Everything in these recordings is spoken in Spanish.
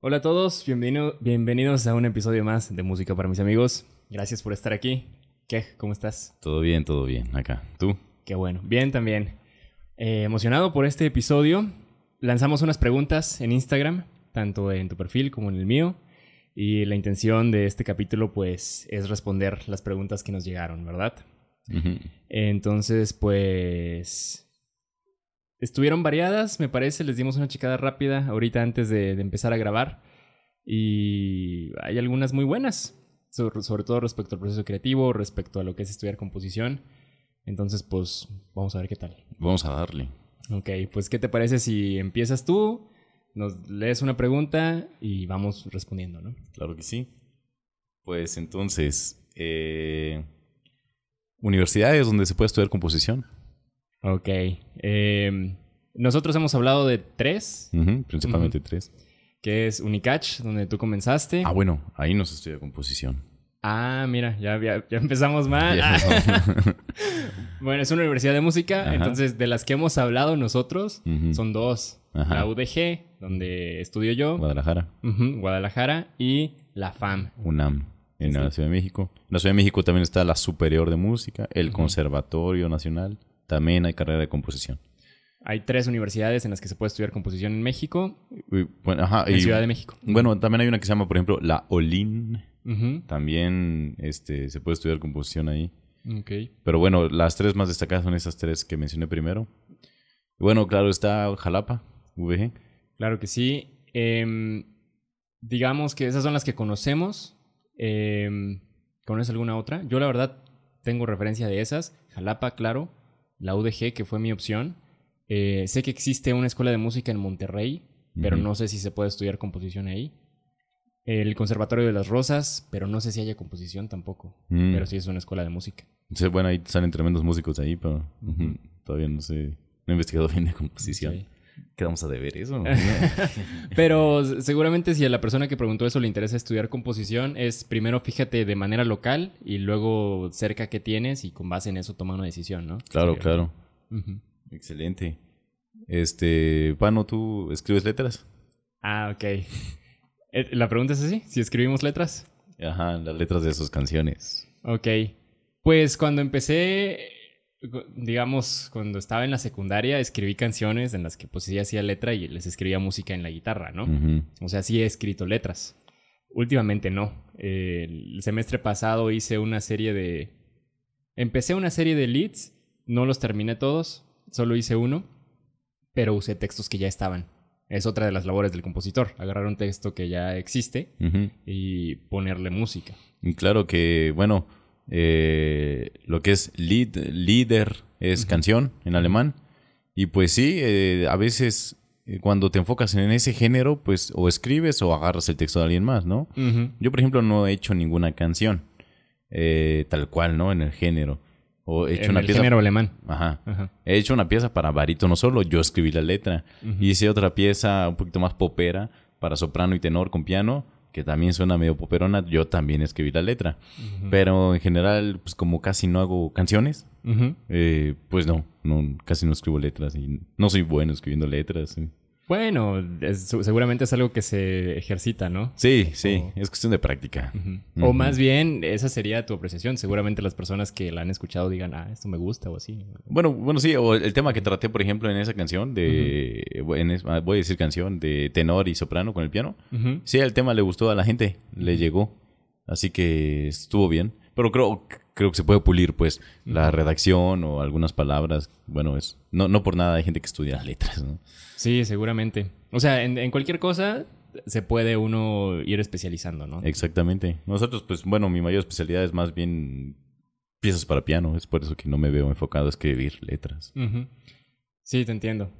Hola a todos, bienvenido, bienvenidos a un episodio más de Música para mis amigos. Gracias por estar aquí. ¿Qué? ¿Cómo estás? Todo bien, todo bien, acá. ¿Tú? Qué bueno, bien también. Eh, emocionado por este episodio. Lanzamos unas preguntas en Instagram, tanto en tu perfil como en el mío. Y la intención de este capítulo, pues, es responder las preguntas que nos llegaron, ¿verdad? Entonces, pues... Estuvieron variadas, me parece, les dimos una checada rápida ahorita antes de, empezar a grabar. Y hay algunas muy buenas, sobre, todo respecto al proceso creativo, respecto a lo que es estudiar composición. Entonces, pues vamos a ver qué tal. Vamos a darle. Ok, pues ¿qué te parece si empiezas tú, nos lees una pregunta y vamos respondiendo, ¿no? Claro que sí. Pues entonces, eh, universidades donde se puede estudiar composición. Ok. Eh, nosotros hemos hablado de tres. principalmente tres. Que es Unicach, donde tú comenzaste. Ah, bueno, ahí nos estudia composición. Ah, mira, ya, ya, empezamos mal. bueno, es una universidad de música, entonces de las que hemos hablado nosotros son dos. La UDG, donde estudio yo. Guadalajara. Guadalajara y la FAM. UNAM en la Ciudad de México. En la Ciudad de México también está la Superior de Música, el Conservatorio Nacional, también hay carrera de composición. Hay tres universidades en las que se puede estudiar composición en México. bueno, en Ciudad de México. Bueno, también hay una que se llama, por ejemplo, la OLIN. También este, se puede estudiar composición ahí. Pero bueno, las tres más destacadas son esas tres que mencioné primero. Bueno, claro, está Jalapa, VG. Claro que sí. Em, digamos que esas son las que conocemos. Eh, ¿Conoces alguna otra? Yo la verdad tengo referencia de esas. Jalapa, claro. La UDG, que fue mi opción. Eh, sé que existe una escuela de música en Monterrey, pero no sé si se puede estudiar composición ahí. El Conservatorio de las Rosas, pero no sé si haya composición tampoco. Mm. Pero sí es una escuela de música. bueno, ahí salen tremendos músicos ahí, pero mm, todavía no sé. No he investigado bien de composición. ¿Qué vamos a deber eso. Pero seguramente si a la persona que preguntó eso le interesa estudiar composición, es primero fíjate de manera local y luego cerca que tienes y con base en eso toma una decisión, ¿no? Claro, claro. Excelente. Este, Pano, ¿tú escribes letras? Ah, ok. Eh, la pregunta es así, si escribimos letras. Ajá, las letras de sus canciones. Ok. Pues cuando empecé digamos, cuando estaba en la secundaria, escribí canciones en las que pues hacía letra y les escribía música en la guitarra, ¿no? O sea, sí he escrito letras. Últimamente no. el semestre pasado hice una serie de... Empecé una serie de leads, no los terminé todos, solo hice uno, pero usé textos que ya estaban. Es otra de las labores del compositor, agarrar un texto que ya existe y ponerle música. Y claro que, bueno, eh, lo que es lead, líder, es canción en alemán. Y pues sí, eh, a veces eh, cuando te enfocas en ese género, pues o escribes o agarras el texto de alguien más, ¿no? Yo, por ejemplo, no he hecho ninguna canción tal cual, ¿no? En el género. he hecho una pieza... género alemán. Ajá. He hecho una pieza para no solo, yo escribí la letra. Hice otra pieza un poquito más popera para soprano y tenor con piano que también suena medio poperona, yo también escribí la letra. Pero en general, pues como casi no hago canciones, eh, pues no, no, casi no escribo letras y no soy bueno escribiendo letras. Bueno, seguramente es algo que se ejercita, ¿no? Sí, sí, es cuestión de práctica. O más bien, esa sería tu apreciación. Seguramente las personas que la han escuchado digan, ah, esto me gusta o así. Bueno, bueno, sí, o el tema que traté, por ejemplo, en esa canción de, ah, voy a decir canción, de tenor y soprano con el piano. Sí, el tema le gustó a la gente, le llegó. Así que estuvo bien pero creo, creo que se puede pulir, pues, la redacción o algunas palabras. Bueno, es no, por nada hay gente que estudia letras, ¿no? Sí, seguramente. O sea, en, cualquier cosa se puede uno ir especializando, ¿no? Exactamente. Nosotros, pues, bueno, mi mayor especialidad es más bien piezas para piano. Es por eso que no me veo enfocado a escribir letras. Sí, te entiendo.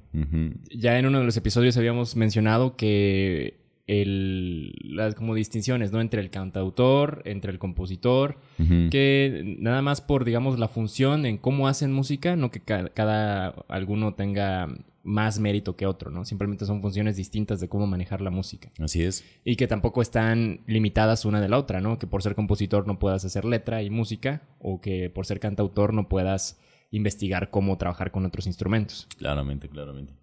Ya en uno de los episodios habíamos mencionado que el, las como distinciones, ¿no? Entre el cantautor, entre el compositor, que nada más por, digamos, la función en cómo hacen música, no que cada alguno tenga más mérito que otro, ¿no? Simplemente son funciones distintas de cómo manejar la música. Así es. Y que tampoco están limitadas una de la otra, ¿no? Que por ser compositor no puedas hacer letra y música, o que por ser cantautor no puedas investigar cómo trabajar con otros instrumentos. Claramente, claramente.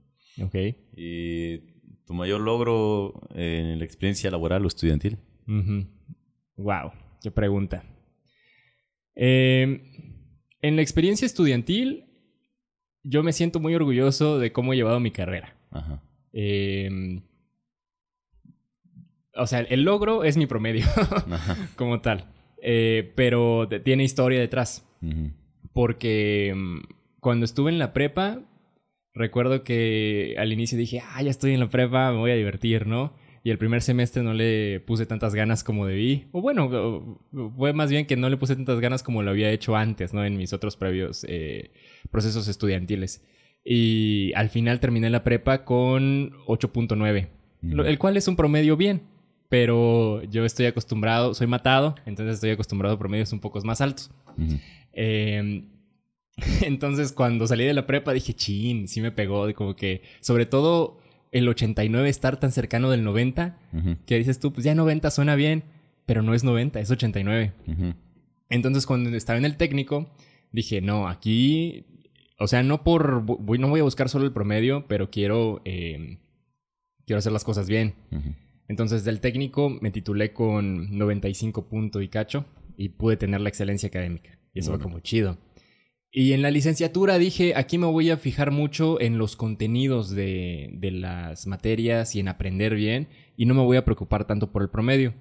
Ok. y eh, tu mayor logro eh, en la experiencia laboral o estudiantil? Wow, qué pregunta. Em, en la experiencia estudiantil, yo me siento muy orgulloso de cómo he llevado mi carrera. Em, o sea, el logro es mi promedio como tal, eh, pero tiene historia detrás. Porque em, cuando estuve en la prepa, Recuerdo que al inicio dije, ah, ya estoy en la prepa, me voy a divertir, ¿no? Y el primer semestre no le puse tantas ganas como debí. O bueno, fue más bien que no le puse tantas ganas como lo había hecho antes, ¿no? En mis otros previos eh, procesos estudiantiles. Y al final terminé la prepa con 8.9, el cual es un promedio bien, pero yo estoy acostumbrado, soy matado, entonces estoy acostumbrado a promedios un poco más altos. Entonces, cuando salí de la prepa dije, chin, sí me pegó, como que, sobre todo el 89 estar tan cercano del 90, que dices tú, pues ya 90 suena bien, pero no es 90, es 89. Entonces, cuando estaba en el técnico, dije, no, aquí, o sea, no por, voy, no voy a buscar solo el promedio, pero quiero, em, quiero hacer las cosas bien. Entonces, del técnico me titulé con 95 puntos y cacho y pude tener la excelencia académica. Y eso fue como chido. Y en la licenciatura dije, aquí me voy a fijar mucho en los contenidos de, las materias y en aprender bien, y no me voy a preocupar tanto por el promedio.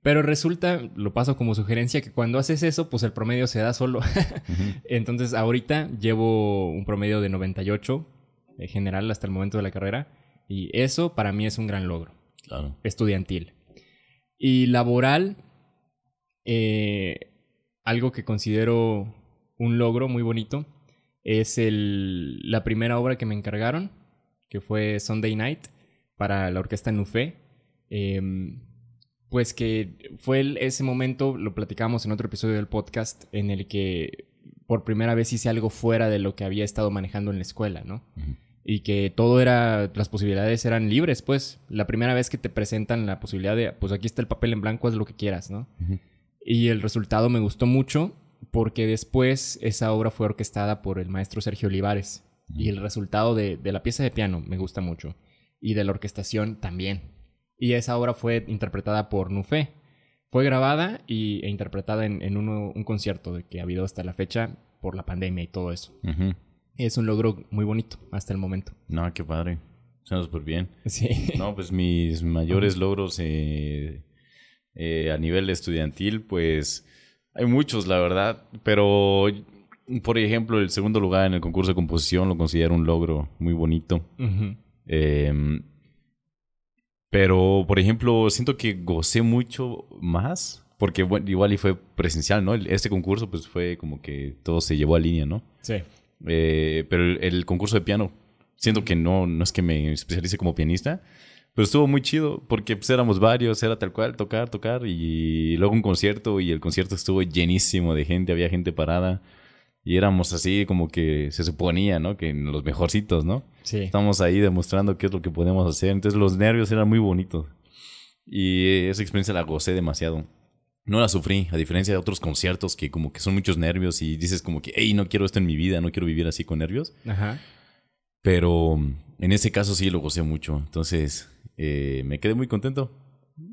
Pero resulta, lo paso como sugerencia, que cuando haces eso, pues el promedio se da solo. Entonces ahorita llevo un promedio de 98 en eh, general hasta el momento de la carrera, y eso para mí es un gran logro claro. estudiantil. Y laboral, eh, algo que considero un logro muy bonito. Es el, la primera obra que me encargaron, que fue Sunday Night, para la orquesta Nufé. E. Em, pues que fue ese momento, lo platicamos en otro episodio del podcast, en el que por primera vez hice algo fuera de lo que había estado manejando en la escuela, ¿no? Y que todo era, las posibilidades eran libres, pues. La primera vez que te presentan la posibilidad de, pues aquí está el papel en blanco, haz lo que quieras, ¿no? Y el resultado me gustó mucho porque después esa obra fue orquestada por el maestro Sergio Olivares y el resultado de, de, la pieza de piano me gusta mucho y de la orquestación también. Y esa obra fue interpretada por Nufé. Fue grabada y, e interpretada en, un concierto que ha habido hasta la fecha por la pandemia y todo eso. Es un logro muy bonito hasta el momento. No, qué padre. nos por bien. Sí. No, pues mis mayores logros eh, eh, a nivel estudiantil, pues hay muchos, la verdad, pero por ejemplo, el segundo lugar en el concurso de composición lo considero un logro muy bonito. Em, pero, por ejemplo, siento que gocé mucho más, porque igual y fue presencial, ¿no? Este concurso pues fue como que todo se llevó a línea, ¿no? Sí. Eh, pero el, el, concurso de piano, siento que no, no es que me especialice como pianista, pero estuvo muy chido porque pues éramos varios, era tal cual, tocar, tocar y luego un concierto y el concierto estuvo llenísimo de gente, había gente parada y éramos así como que se suponía, ¿no? Que en los mejorcitos, ¿no? Sí. Estamos ahí demostrando qué es lo que podemos hacer, entonces los nervios eran muy bonitos y esa experiencia la gocé demasiado. No la sufrí, a diferencia de otros conciertos que como que son muchos nervios y dices como que, hey, no quiero esto en mi vida, no quiero vivir así con nervios. Ajá. Pero en ese caso sí lo gocé mucho. Entonces, eh, me quedé muy contento.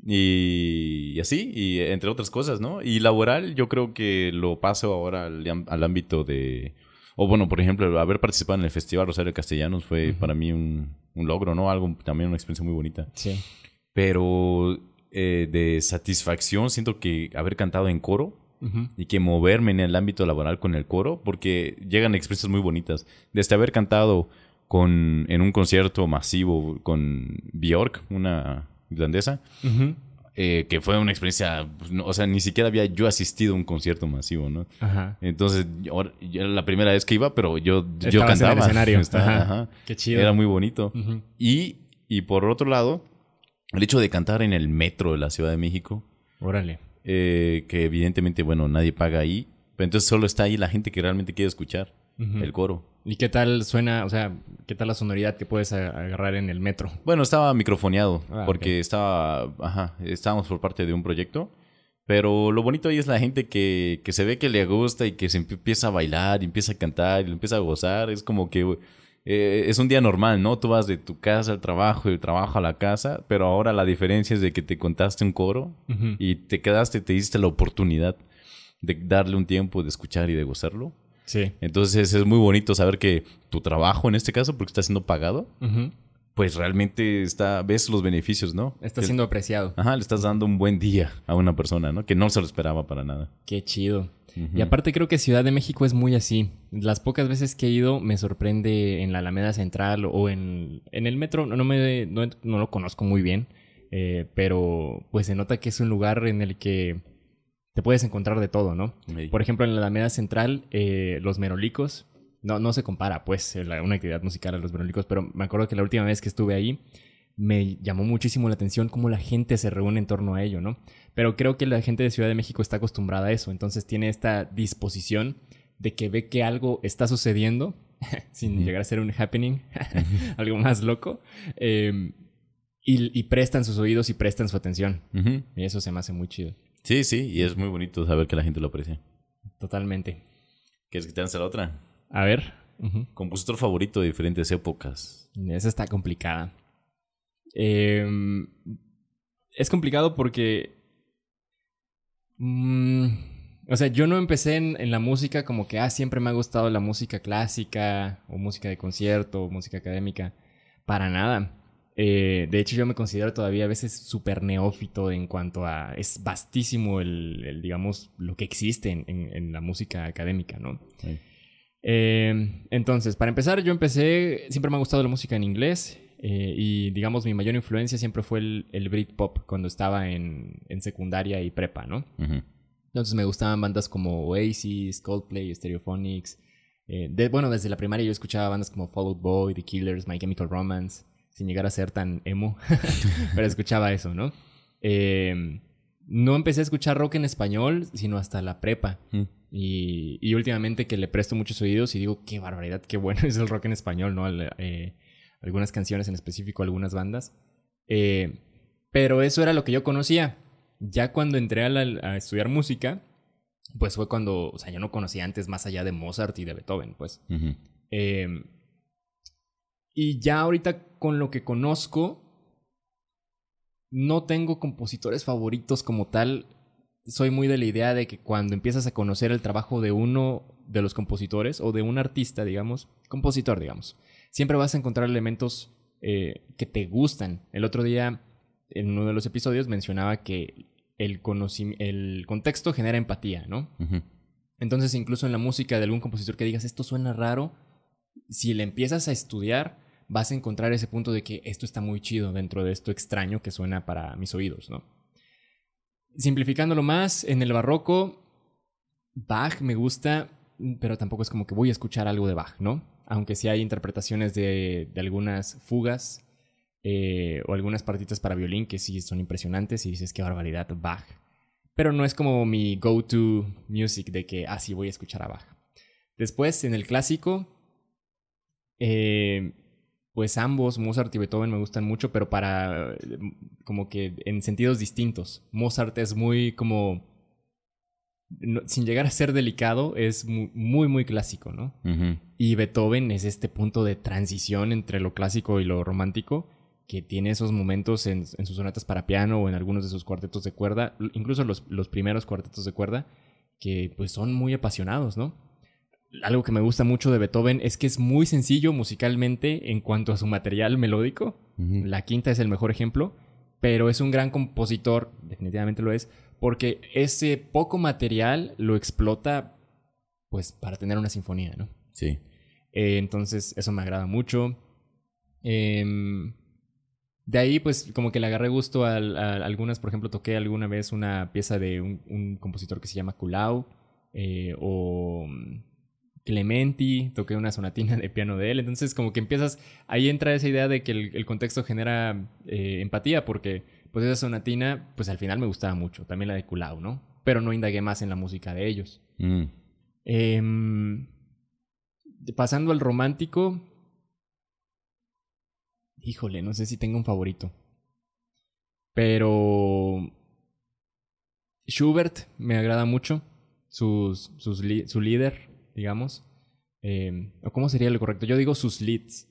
Y, así, y entre otras cosas, ¿no? Y laboral, yo creo que lo paso ahora al, ámbito de. O bueno, por ejemplo, haber participado en el Festival Rosario Castellanos fue para mí un, logro, ¿no? Algo también una experiencia muy bonita. Sí. Pero eh, de satisfacción siento que haber cantado en coro y que moverme en el ámbito laboral con el coro, porque llegan experiencias muy bonitas. Desde haber cantado con, en un concierto masivo con Bjork, una irlandesa, eh, que fue una experiencia, pues, o sea, ni siquiera había yo asistido a un concierto masivo, ¿no? Entonces, era la primera vez que iba, pero yo, yo cantaba. escenario. Qué chido. Era muy bonito. y, y por otro lado, el hecho de cantar en el metro de la Ciudad de México. Órale. Eh, que evidentemente, bueno, nadie paga ahí, pero entonces solo está ahí la gente que realmente quiere escuchar el coro. ¿Y qué tal suena, o sea, qué tal la sonoridad que puedes agarrar en el metro? Bueno, estaba microfoneado, ah, porque estaba, ajá, estábamos por parte de un proyecto, pero lo bonito ahí es la gente que, que se ve que le gusta y que se empieza a bailar, y empieza a cantar, y empieza a gozar, es como que... Eh, es un día normal, ¿no? Tú vas de tu casa al trabajo y del trabajo a la casa, pero ahora la diferencia es de que te contaste un coro y te quedaste, te diste la oportunidad de darle un tiempo de escuchar y de gozarlo. Sí. Entonces es muy bonito saber que tu trabajo, en este caso, porque está siendo pagado, pues realmente está, ves los beneficios, ¿no? Está siendo apreciado. Ajá, le estás dando un buen día a una persona, ¿no? Que no se lo esperaba para nada. Qué chido. Y aparte creo que Ciudad de México es muy así. Las pocas veces que he ido me sorprende en la Alameda Central o en, el metro, no, me, lo conozco muy bien, eh, pero pues se nota que es un lugar en el que te puedes encontrar de todo, ¿no? Por ejemplo, en la Alameda Central, eh, los merolicos, no, no se compara, pues, una actividad musical a los merolicos, pero me acuerdo que la última vez que estuve ahí, me llamó muchísimo la atención cómo la gente se reúne en torno a ello, ¿no? Pero creo que la gente de Ciudad de México está acostumbrada a eso, entonces tiene esta disposición de que ve que algo está sucediendo, sin llegar a ser un happening, algo más loco, eh, y, prestan sus oídos y prestan su atención. Y eso se me hace muy chido. Sí, sí, y es muy bonito saber que la gente lo aprecia. Totalmente. ¿Quieres que te dan la otra? A ver. Compositor favorito de diferentes épocas. Esa está complicada. Em, es complicado porque. Mm, o sea, yo no empecé en, en, la música como que, ah, siempre me ha gustado la música clásica, o música de concierto, o música académica. Para nada. Eh, de hecho, yo me considero todavía a veces súper neófito en cuanto a. Es vastísimo el, digamos, lo que existe en, la música académica, ¿no? Eh, entonces, para empezar, yo empecé. Siempre me ha gustado la música en inglés. Eh, y, digamos, mi mayor influencia siempre fue el, Britpop cuando estaba en, secundaria y prepa, ¿no? Entonces me gustaban bandas como Oasis, Coldplay, Stereophonics. De, bueno, desde la primaria yo escuchaba bandas como fallout Boy, The Killers, My Chemical Romance sin llegar a ser tan emo, pero escuchaba eso, ¿no? Em, no empecé a escuchar rock en español, sino hasta la prepa. Mm. Y, últimamente que le presto muchos oídos y digo, qué barbaridad, qué bueno es el rock en español, ¿no? Eh, algunas canciones en específico, algunas bandas. Eh, pero eso era lo que yo conocía. Ya cuando entré a, estudiar música, pues fue cuando, o sea, yo no conocía antes más allá de Mozart y de Beethoven, pues. Y ya ahorita con lo que conozco, no tengo compositores favoritos como tal. Soy muy de la idea de que cuando empiezas a conocer el trabajo de uno de los compositores o de un artista, digamos, compositor, digamos, siempre vas a encontrar elementos eh, que te gustan. El otro día, en uno de los episodios, mencionaba que el, el contexto genera empatía, ¿no? Entonces, incluso en la música de algún compositor que digas, esto suena raro, si le empiezas a estudiar, vas a encontrar ese punto de que esto está muy chido dentro de esto extraño que suena para mis oídos, ¿no? Simplificándolo más, en el barroco, Bach me gusta, pero tampoco es como que voy a escuchar algo de Bach, ¿no? Aunque sí hay interpretaciones de, algunas fugas eh, o algunas partitas para violín que sí son impresionantes y dices, qué barbaridad, Bach. Pero no es como mi go-to music de que, así ah, voy a escuchar a Bach. Después, en el clásico, eh, pues ambos, Mozart y Beethoven, me gustan mucho, pero para eh, como que en sentidos distintos. Mozart es muy como... sin llegar a ser delicado, es muy, muy, clásico, ¿no? Y Beethoven es este punto de transición entre lo clásico y lo romántico, que tiene esos momentos en, en sus sonatas para piano o en algunos de sus cuartetos de cuerda, incluso los, los primeros cuartetos de cuerda, que pues son muy apasionados, ¿no? algo que me gusta mucho de Beethoven es que es muy sencillo musicalmente en cuanto a su material melódico. La quinta es el mejor ejemplo, pero es un gran compositor, definitivamente lo es, porque ese poco material lo explota pues para tener una sinfonía, ¿no? Sí. Eh, entonces eso me agrada mucho. Em, de ahí pues como que le agarré gusto a, algunas, por ejemplo toqué alguna vez una pieza de un, compositor que se llama Kulau eh, o Clementi, toqué una sonatina de piano de él, entonces como que empiezas, ahí entra esa idea de que el, contexto genera eh, empatía, porque pues esa sonatina, pues al final me gustaba mucho, también la de Kulau, ¿no? Pero no indagué más en la música de ellos. Mm. Em, pasando al romántico, híjole, no sé si tengo un favorito, pero Schubert me agrada mucho, sus, su líder digamos. Em, cómo sería lo correcto? Yo digo sus leads.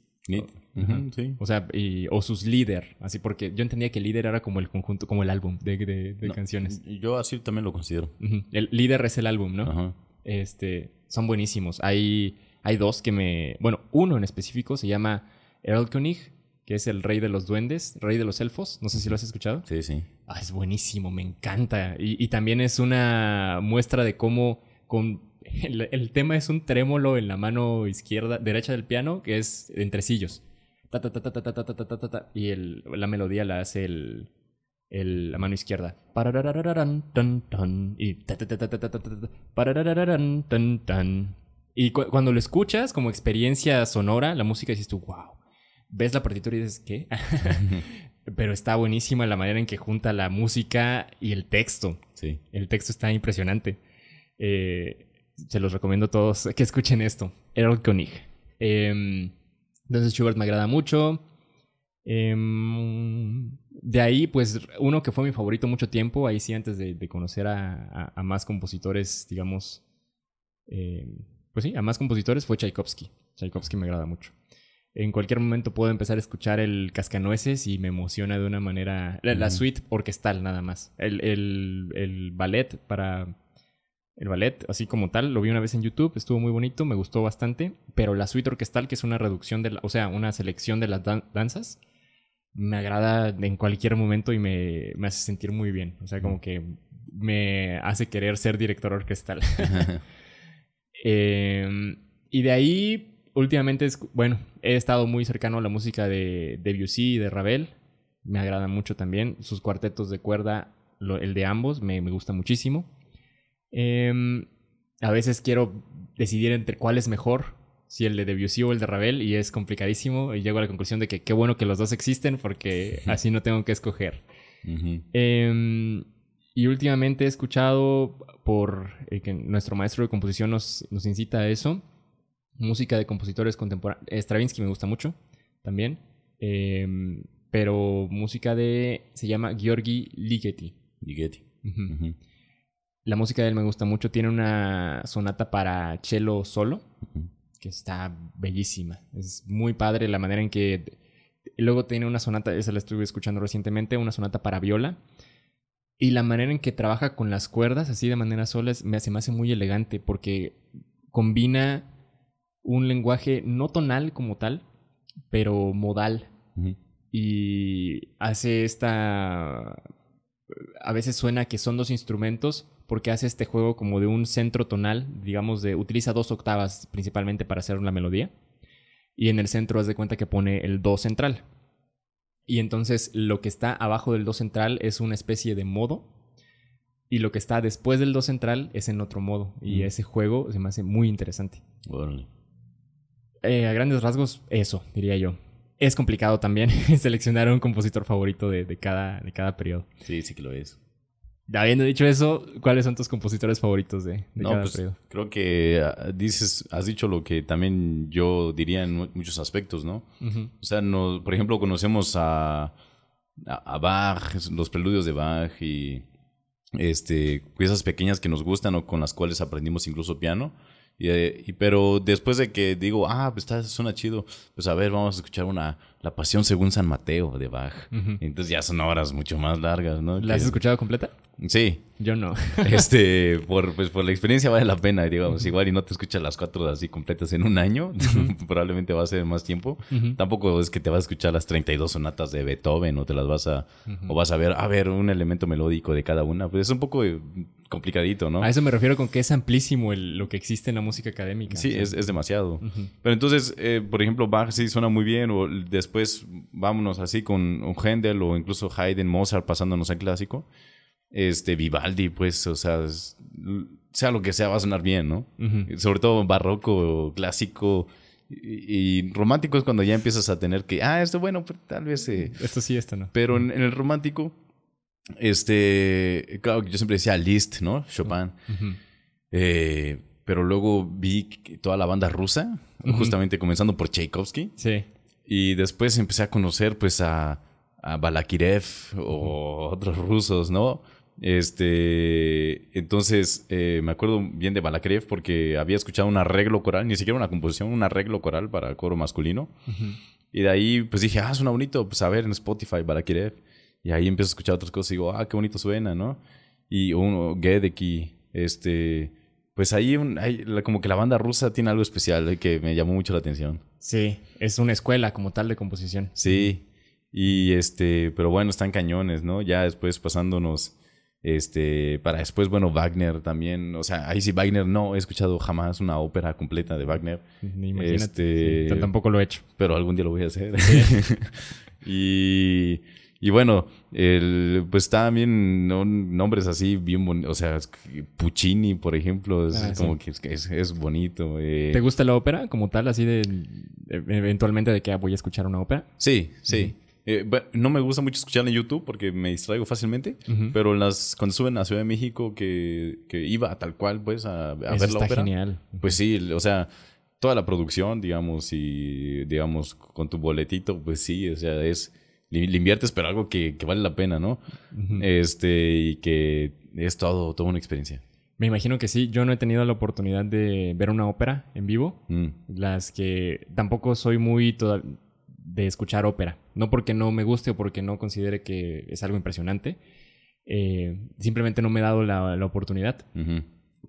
O, sea, o sus líder, así porque yo entendía que líder era como el conjunto, como el álbum de, de, canciones. Yo así también lo considero. El líder es el álbum, ¿no? Este, son buenísimos. Hay, hay dos que me, bueno, uno en específico se llama Earl Koenig, que es el rey de los duendes, rey de los elfos. No sé si lo has escuchado. Sí, sí. Ah, es buenísimo, me encanta. Y, y también es una muestra de cómo con el, tema es un trémolo en la mano izquierda, derecha del piano, que es entrecillos. y la melodía la hace la mano izquierda. Y, y cuando lo escuchas como experiencia sonora, la música dices tú, wow. Ves la partitura y dices, ¿qué? Pero está buenísima la manera en que junta la música y el texto. Sí. El texto está impresionante. Eh, se los recomiendo a todos que escuchen esto. Errol Koenig. Em, entonces Schubert me agrada mucho. Em, de ahí, pues uno que fue mi favorito mucho tiempo, ahí sí antes de, conocer a, más compositores, digamos, em, pues sí, a más compositores fue Tchaikovsky. Tchaikovsky me agrada mucho. En cualquier momento puedo empezar a escuchar el Cascanueces y me emociona de una manera. La, suite orquestal, nada más. el ballet para el ballet, así como tal, lo vi una vez en YouTube, estuvo muy bonito, me gustó bastante, pero la suite orquestal, que es una reducción, de o sea, una selección de las danzas, me agrada en cualquier momento y me, hace sentir muy bien, o sea, como mm. que me hace querer ser director orquestal. Em, y de ahí, últimamente, es, bueno, he estado muy cercano a la música de, Debussy y de Ravel, me agrada mucho también, sus cuartetos de cuerda, el de ambos, me, me gusta muchísimo. Em, a veces quiero decidir entre cuál es mejor, si el de Debussy o el de Ravel, y es complicadísimo. Y llego a la conclusión de que qué bueno que los dos existen porque así no tengo que escoger. Em, y últimamente he escuchado por eh, que nuestro maestro de composición nos, incita a eso. Música de compositores contemporáneos. Eh, Stravinsky me gusta mucho también. Em, pero música de. Se llama Georgi Ligeti. Ligeti. La música de él me gusta mucho. Tiene una sonata para cello solo, que está bellísima. Es muy padre la manera en que... Luego tiene una sonata, esa la estuve escuchando recientemente, una sonata para viola. Y la manera en que trabaja con las cuerdas, así de manera sola, me, hace, me muy elegante porque combina un lenguaje no tonal como tal, pero modal. Y hace esta... A veces suena que son dos instrumentos, porque hace este juego como de un centro tonal, digamos, utiliza dos octavas principalmente para hacer una melodía, y en el centro haz de cuenta que pone el do central. Y entonces lo que está abajo del do central es una especie de modo, y lo que está después del do central es en otro modo, y mm. ese juego se me hace muy interesante. Eh, a grandes rasgos, eso, diría yo. Es complicado también seleccionar un compositor favorito de, cada, de cada periodo. Sí, sí que lo es. Habiendo dicho eso, ¿cuáles son tus compositores favoritos de, no, pues, Creo que ah, dices, has dicho lo que también yo diría en muchos aspectos, ¿no? O sea, por ejemplo, conocemos a, Bach, los preludios de Bach y este, piezas pequeñas que nos gustan o con las cuales aprendimos incluso piano. Y, eh, pero después de que digo, ah, pues está, suena chido, pues a ver, vamos a escuchar una, la Pasión según San Mateo de Bach. Entonces ya son horas mucho más largas, ¿no? ¿La has escuchado completa? Sí. Yo no. este, por, pues por la experiencia vale la pena, digamos. Igual y no te escuchas las cuatro así completas en un año, probablemente va a ser más tiempo. Tampoco es que te vas a escuchar las 32 sonatas de Beethoven o te las vas a, o vas a ver, a ver, un elemento melódico de cada una. Pues es un poco eh, complicadito, ¿no? A eso me refiero con que es amplísimo lo que existe en la música académica. Sí, es, es, demasiado. Pero entonces, eh, por ejemplo, Bach sí suena muy bien o después pues... vámonos así con un Händel o incluso Haydn, Mozart pasándonos al clásico, este Vivaldi, pues, o sea, sea lo que sea, va a sonar bien, ¿no? Sobre todo barroco, clásico. Y, romántico es cuando ya empiezas a tener que, ah, esto bueno, pues, tal vez... Eh". Esto sí, esto no. Pero en, el romántico, este, claro, yo siempre decía Liszt, ¿no? Chopin. Eh, pero luego vi toda la banda rusa, justamente comenzando por Tchaikovsky. Sí. Y después empecé a conocer pues a, a Balakirev o otros rusos, ¿no? Este, entonces eh, me acuerdo bien de Balakirev porque había escuchado un arreglo coral, ni siquiera una composición, un arreglo coral para coro masculino. Y de ahí pues dije, ah, suena bonito, pues a ver en Spotify Balakirev. Y ahí empecé a escuchar otras cosas y digo, ah, qué bonito suena, ¿no? Y uno, Gedeki, este, pues ahí, hay, como que la banda rusa tiene algo especial que me llamó mucho la atención. Sí, es una escuela como tal de composición. Sí, y este, pero bueno, están cañones, ¿no? Ya después pasándonos, este, para después, bueno, Wagner también, o sea, ahí sí Wagner no he escuchado jamás una ópera completa de Wagner. Ni imagínate, este, tampoco lo he hecho. Pero algún día lo voy a hacer. y y bueno, el, pues también nombres así, bien bonitos. O sea, Puccini, por ejemplo, es ah, como que es, bonito. Eh. ¿Te gusta la ópera como tal? Así de e, eventualmente de que voy a escuchar una ópera. Sí, sí. Eh, no me gusta mucho escuchar en YouTube porque me distraigo fácilmente, pero las, cuando suben a Ciudad de México que, iba tal cual pues a, a ver la genial. Pues sí, o sea, toda la producción, digamos, y digamos, con tu boletito, pues sí, o sea, es le, inviertes, pero algo que, vale la pena, ¿no? Este, y que es todo, toda una experiencia. Me imagino que sí. Yo no he tenido la oportunidad de ver una ópera en vivo. Mm. Las que tampoco soy muy de escuchar ópera. No porque no me guste o porque no considere que es algo impresionante. Eh, simplemente no me he dado la, oportunidad.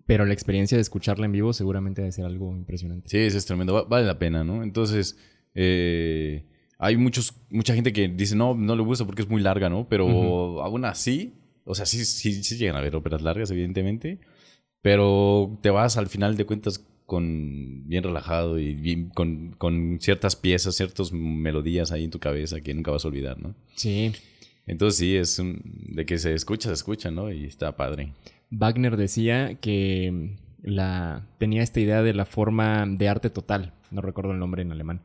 Pero la experiencia de escucharla en vivo seguramente debe ser algo impresionante. Sí, es tremendo. vale la pena, ¿no? Entonces, eh, hay muchos, mucha gente que dice, no, no le gusta porque es muy larga, ¿no? Pero aún así, o sea, sí, sí, llegan a ver óperas largas, evidentemente, pero te vas al final de cuentas con bien relajado y con, ciertas piezas, ciertas melodías ahí en tu cabeza que nunca vas a olvidar, ¿no? Sí. Entonces sí, es de que se escucha, se escucha, ¿no? Y está padre. Wagner decía que la, tenía esta idea de la forma de arte total, no recuerdo el nombre en alemán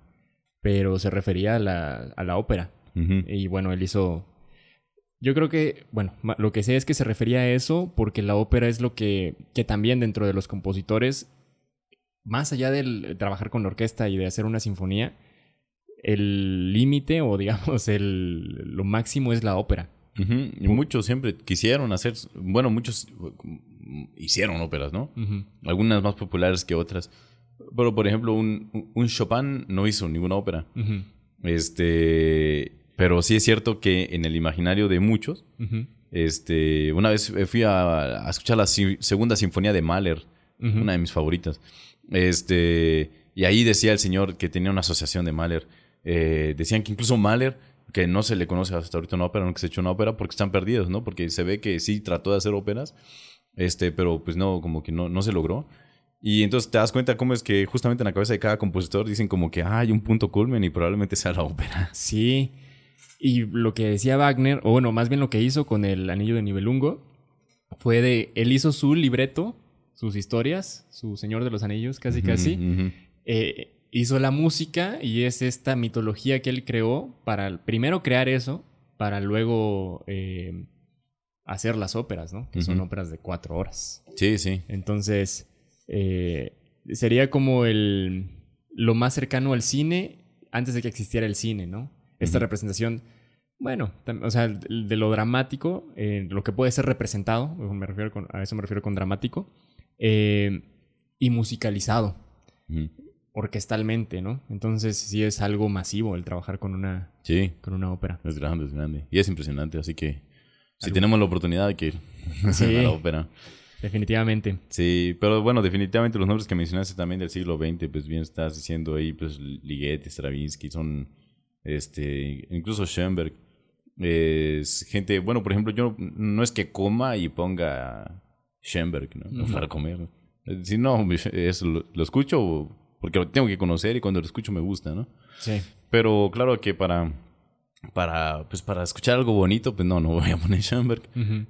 pero se refería a la, a la ópera. Y bueno, él hizo... Yo creo que, bueno, lo que sé es que se refería a eso porque la ópera es lo que, que también dentro de los compositores, más allá del trabajar con la orquesta y de hacer una sinfonía, el límite o digamos el, lo máximo es la ópera. muchos siempre quisieron hacer, bueno, muchos mm, hicieron óperas, ¿no? Algunas más populares que otras. Pero, por ejemplo, un, un Chopin no hizo ninguna ópera. Este. Pero sí es cierto que en el imaginario de muchos. Este. Una vez fui a, a escuchar la segunda sinfonía de Mahler, una de mis favoritas. Este. Y ahí decía el señor que tenía una asociación de Mahler. Eh, decían que incluso Mahler, que no se le conoce hasta ahorita una ópera, nunca se ha hecho una ópera, porque están perdidos, ¿no? Porque se ve que sí trató de hacer óperas, este, pero pues no, como que no, no se logró. Y entonces te das cuenta cómo es que justamente en la cabeza de cada compositor dicen como que hay un punto culmen y probablemente sea la ópera. Sí. Y lo que decía Wagner, o bueno, más bien lo que hizo con el Anillo de Nibelungo, fue de, él hizo su libreto, sus historias, su Señor de los Anillos, casi casi. Eh, hizo la música y es esta mitología que él creó para primero crear eso, para luego eh, hacer las óperas, ¿no? Que son óperas de cuatro horas. Sí, sí. Entonces, eh, sería como el, lo más cercano al cine antes de que existiera el cine, ¿no? Esta representación, bueno, o sea, de lo dramático, eh, lo que puede ser representado, a eso me refiero con dramático, eh, y musicalizado, orquestalmente, ¿no? Entonces sí es algo masivo el trabajar con una, con una ópera. Es grande, es grande. Y es impresionante, así que si tenemos la oportunidad de que ir a la ópera. Definitivamente. Sí, pero bueno, definitivamente los nombres que mencionaste también del siglo XX, pues bien estás diciendo ahí, pues Ligeti, Stravinsky, son, este, incluso Schoenberg. Es gente, bueno, por ejemplo, yo no es que coma y ponga Schoenberg, ¿no? no. Para comer. Si no, pues, es, lo, escucho porque lo tengo que conocer y cuando lo escucho me gusta, ¿no? Sí. Pero claro que para para, pues para escuchar algo bonito, pues no, no voy a poner Schoenberg.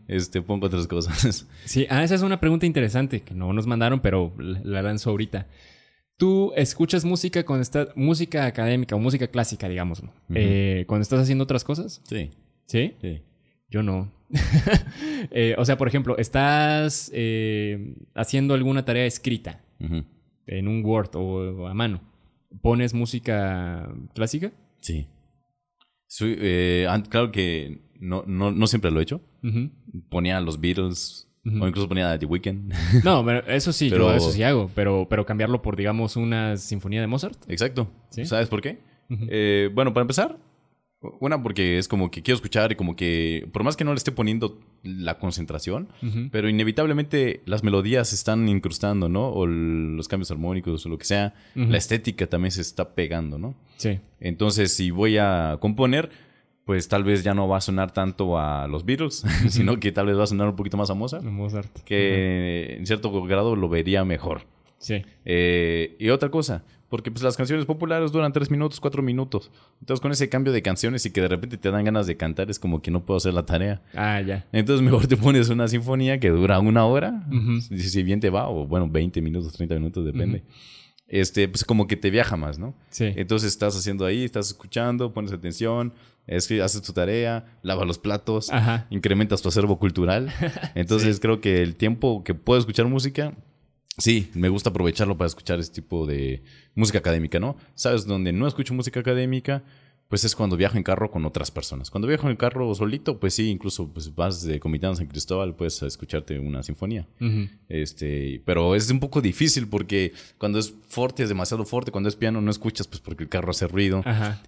Este, pongo otras cosas. Sí, ah, esa es una pregunta interesante que no nos mandaron, pero la lanzo ahorita. Tú escuchas música cuando estás, música académica o música clásica, digámoslo eh, cuando estás haciendo otras cosas. Sí. ¿Sí? Sí. Yo no. Eh, o sea, por ejemplo, estás eh, haciendo alguna tarea escrita en un Word o a mano. ¿Pones música clásica? Sí. Eh, claro que no, no, no, siempre lo he hecho. Ponía los Beatles. O incluso ponía The Weeknd. No, pero eso sí, yo eso sí hago. Pero, pero cambiarlo por, digamos, una sinfonía de Mozart. Exacto. ¿Sabes por qué? Eh, bueno, para empezar, bueno, porque es como que quiero escuchar y como que, por más que no le esté poniendo la concentración, pero inevitablemente las melodías se están incrustando, ¿no? O los cambios armónicos o lo que sea, la estética también se está pegando, ¿no? Sí. Entonces, si voy a componer, pues tal vez ya no va a sonar tanto a los Beatles, sino que tal vez va a sonar un poquito más a Mozart. Mozart. Que en cierto grado lo vería mejor. Sí. Eh, y otra cosa, porque pues las canciones populares duran tres minutos, cuatro minutos. Entonces con ese cambio de canciones y que de repente te dan ganas de cantar, es como que no puedo hacer la tarea. Ah, ya. Entonces mejor te pones una sinfonía que dura una hora, si bien te va, o bueno, 20 minutos, 30 minutos, depende. Este, pues como que te viaja más, ¿no? Sí. Entonces estás haciendo ahí, estás escuchando, pones atención, es que haces tu tarea, lavas los platos, incrementas tu acervo cultural. Entonces creo que el tiempo que puedo escuchar música Sí, me gusta aprovecharlo para escuchar este tipo de música académica, ¿no? Sabes, dónde no escucho música académica, pues es cuando viajo en carro con otras personas. Cuando viajo en carro solito, pues sí, incluso pues vas de Comitán San Cristóbal, puedes escucharte una sinfonía. este, pero es un poco difícil porque cuando es fuerte es demasiado fuerte, cuando es piano no escuchas pues porque el carro hace ruido.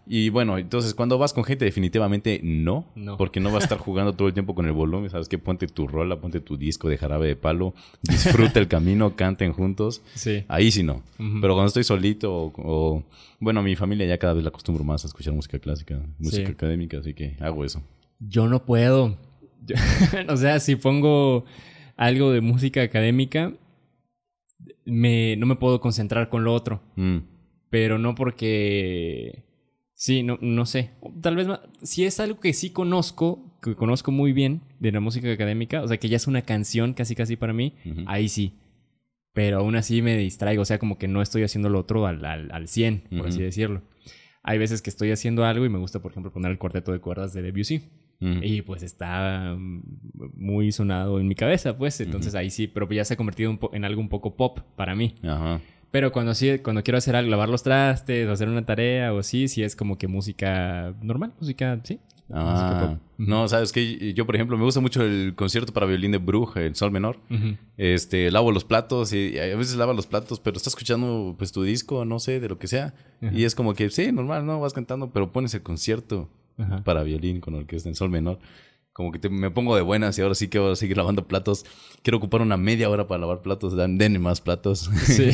Y bueno, entonces cuando vas con gente definitivamente no, porque no vas a estar jugando todo el tiempo con el volumen, sabes que ponte tu rola, ponte tu disco de jarabe de palo, disfruta el camino, canten juntos. Ahí sí no. Pero cuando estoy solito o, o bueno, mi familia ya cada vez la acostumbro más a escuchar música clásica, música académica, así que hago eso. Yo no puedo. o sea, si pongo algo de música académica, no me puedo concentrar con lo otro. Mm. Pero no porque... Sí, no, no sé. Tal vez si es algo que sí conozco, que conozco muy bien de la música académica, o sea, que ya es una canción casi casi para mí, ahí sí. Pero aún así me distraigo, o sea, como que no estoy haciendo lo otro al, al, 100, por así decirlo hay veces que estoy haciendo algo y me gusta, por ejemplo, poner el cuarteto de cuerdas de Debussy. Mm. Y pues está mm, muy sonado en mi cabeza, pues. Entonces ahí sí, pero ya se ha convertido en algo un poco pop para mí. Pero cuando sí, cuando quiero hacer algo, lavar los trastes, o hacer una tarea o sí, sí es como que música normal, música, sí, Ah, no, sabes que yo, por ejemplo, me gusta mucho el concierto para violín de Bruja, el Sol Menor. Este, lavo los platos y a veces lava los platos, pero estás escuchando pues tu disco, no sé, de lo que sea. Y es como que, sí, normal, no vas cantando, pero pones el concierto para violín con el que orquesta en Sol Menor. Como que me pongo de buenas y ahora sí que voy a seguir lavando platos. Quiero ocupar una media hora para lavar platos, dan, denme más platos. Sí.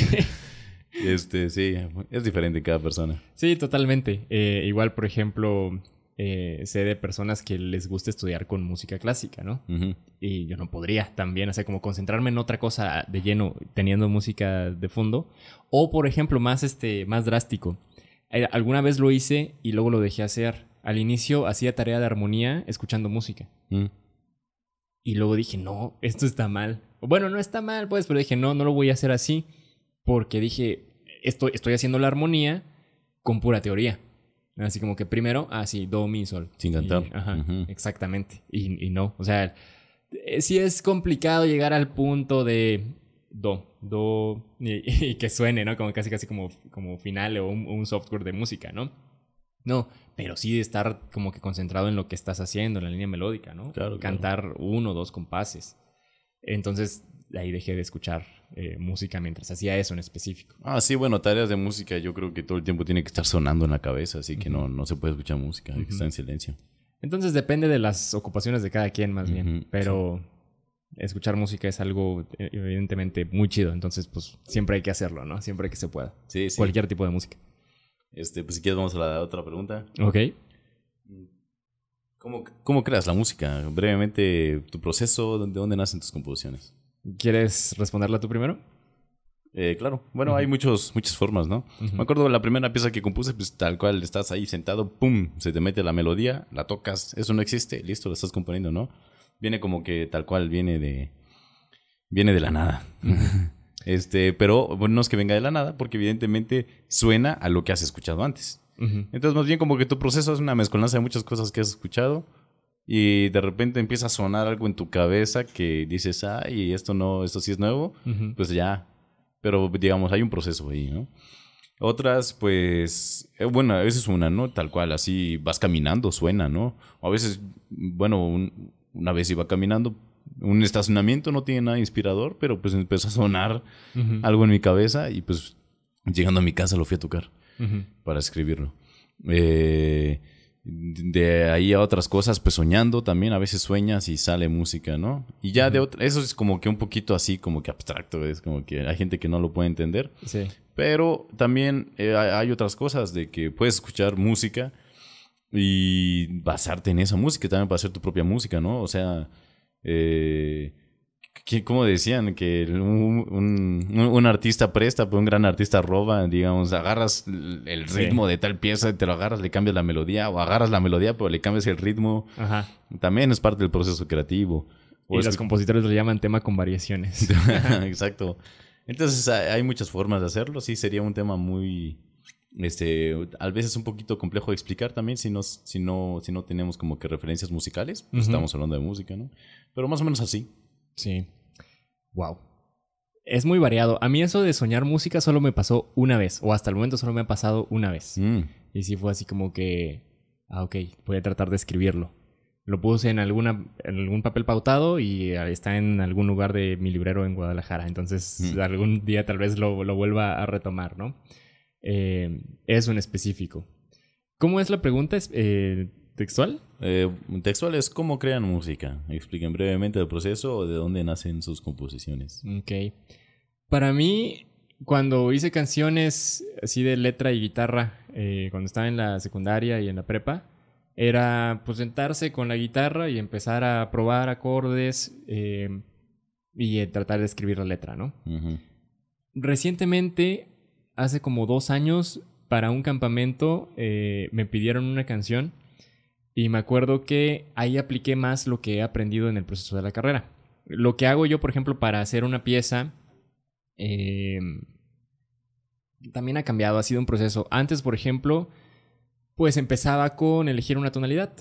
este, sí, es diferente cada persona. Sí, totalmente. Eh, igual, por ejemplo eh, sé de personas que les gusta estudiar con música clásica, ¿no? Y yo no podría también, o sea, como concentrarme en otra cosa de lleno teniendo música de fondo. O, por ejemplo, más, este, más drástico. Eh, alguna vez lo hice y luego lo dejé hacer. Al inicio hacía tarea de armonía escuchando música. Mm. Y luego dije, no, esto está mal. Bueno, no está mal, pues, pero dije, no, no lo voy a hacer así. Porque dije, estoy haciendo la armonía con pura teoría. Así como que primero, ah, sí, do, mi, sol. Sin cantar. ajá, exactamente. Y, no, o sea, eh, sí es complicado llegar al punto de do, do, y, que suene, ¿no? Como casi, casi como, como final o un, software de música, ¿no? No, pero sí de estar como que concentrado en lo que estás haciendo, en la línea melódica, ¿no? Claro, Cantar uno o dos compases. Entonces, ahí dejé de escuchar eh, música mientras hacía eso en específico. Ah, sí, bueno, tareas de música yo creo que todo el tiempo tiene que estar sonando en la cabeza, así que no, no se puede escuchar música, hay que estar en silencio. Entonces depende de las ocupaciones de cada quien más bien, pero escuchar música es algo eh, evidentemente muy chido, entonces pues siempre hay que hacerlo, ¿no? Siempre que se pueda. Sí, sí. Cualquier tipo de música. Este, pues si quieres vamos a la otra pregunta. Ok. ¿Cómo, creas la música? Brevemente, tu proceso, ¿de dónde nacen tus composiciones? ¿Quieres responderla tú primero? Eh, claro, bueno, hay muchas formas, ¿no? Me acuerdo de la primera pieza que compuse, pues tal cual estás ahí sentado, ¡pum! Se te mete la melodía, la tocas, eso no existe, listo, la estás componiendo, ¿no? Viene como que tal cual, viene de. viene de la nada. este, pero bueno, no es que venga de la nada, porque evidentemente suena a lo que has escuchado antes. Entonces, más bien como que tu proceso es una mezcolanza de muchas cosas que has escuchado y de repente empieza a sonar algo en tu cabeza que dices, ay, esto no, esto sí es nuevo, pues ya. Pero digamos, hay un proceso ahí, ¿no? Otras, pues, eh, bueno, a veces una, ¿no? Tal cual, así vas caminando, suena, ¿no? O a veces, bueno, una vez iba caminando, un estacionamiento no tiene nada inspirador, pero pues empezó a sonar algo en mi cabeza y pues llegando a mi casa lo fui a tocar para escribirlo. Eh, de ahí a otras cosas, pues soñando también, a veces sueñas y sale música, ¿no? Y ya de otra, eso es como que un poquito así, como que abstracto, es como que hay gente que no lo puede entender. Sí. Pero también eh, hay otras cosas de que puedes escuchar música y basarte en esa música, también para hacer tu propia música, ¿no? O sea, eh, como decían, que un, artista presta, pues un gran artista roba, digamos, agarras el ritmo de tal pieza, te lo agarras, le cambias la melodía, o agarras la melodía, pero le cambias el ritmo. También es parte del proceso creativo. y los compositores lo llaman tema con variaciones. Exacto. Entonces hay muchas formas de hacerlo, sí, sería un tema muy, este, a veces un poquito complejo de explicar también si no, si no, si no tenemos como que referencias musicales, pues estamos hablando de música, ¿no? Pero más o menos así. Sí. Wow. Es muy variado. A mí eso de soñar música solo me pasó una vez, o hasta el momento solo me ha pasado una vez. Mm. Y sí fue así como que, ah, ok, voy a tratar de escribirlo. Lo puse en, alguna, en algún papel pautado y ah, está en algún lugar de mi librero en Guadalajara. Entonces mm. algún día tal vez lo, vuelva a retomar, ¿no? Eh, es un específico. ¿Cómo es la pregunta? Eh, ¿Textual? Eh, textual es cómo crean música. Expliquen brevemente el proceso o de dónde nacen sus composiciones. Ok. Para mí, cuando hice canciones así de letra y guitarra, eh, cuando estaba en la secundaria y en la prepa, era pues sentarse con la guitarra y empezar a probar acordes eh, y tratar de escribir la letra, ¿no? Recientemente, hace como dos años, para un campamento, me pidieron una canción y me acuerdo que ahí apliqué más lo que he aprendido en el proceso de la carrera. Lo que hago yo, por ejemplo, para hacer una pieza, em, también ha cambiado, ha sido un proceso. Antes, por ejemplo, pues empezaba con elegir una tonalidad.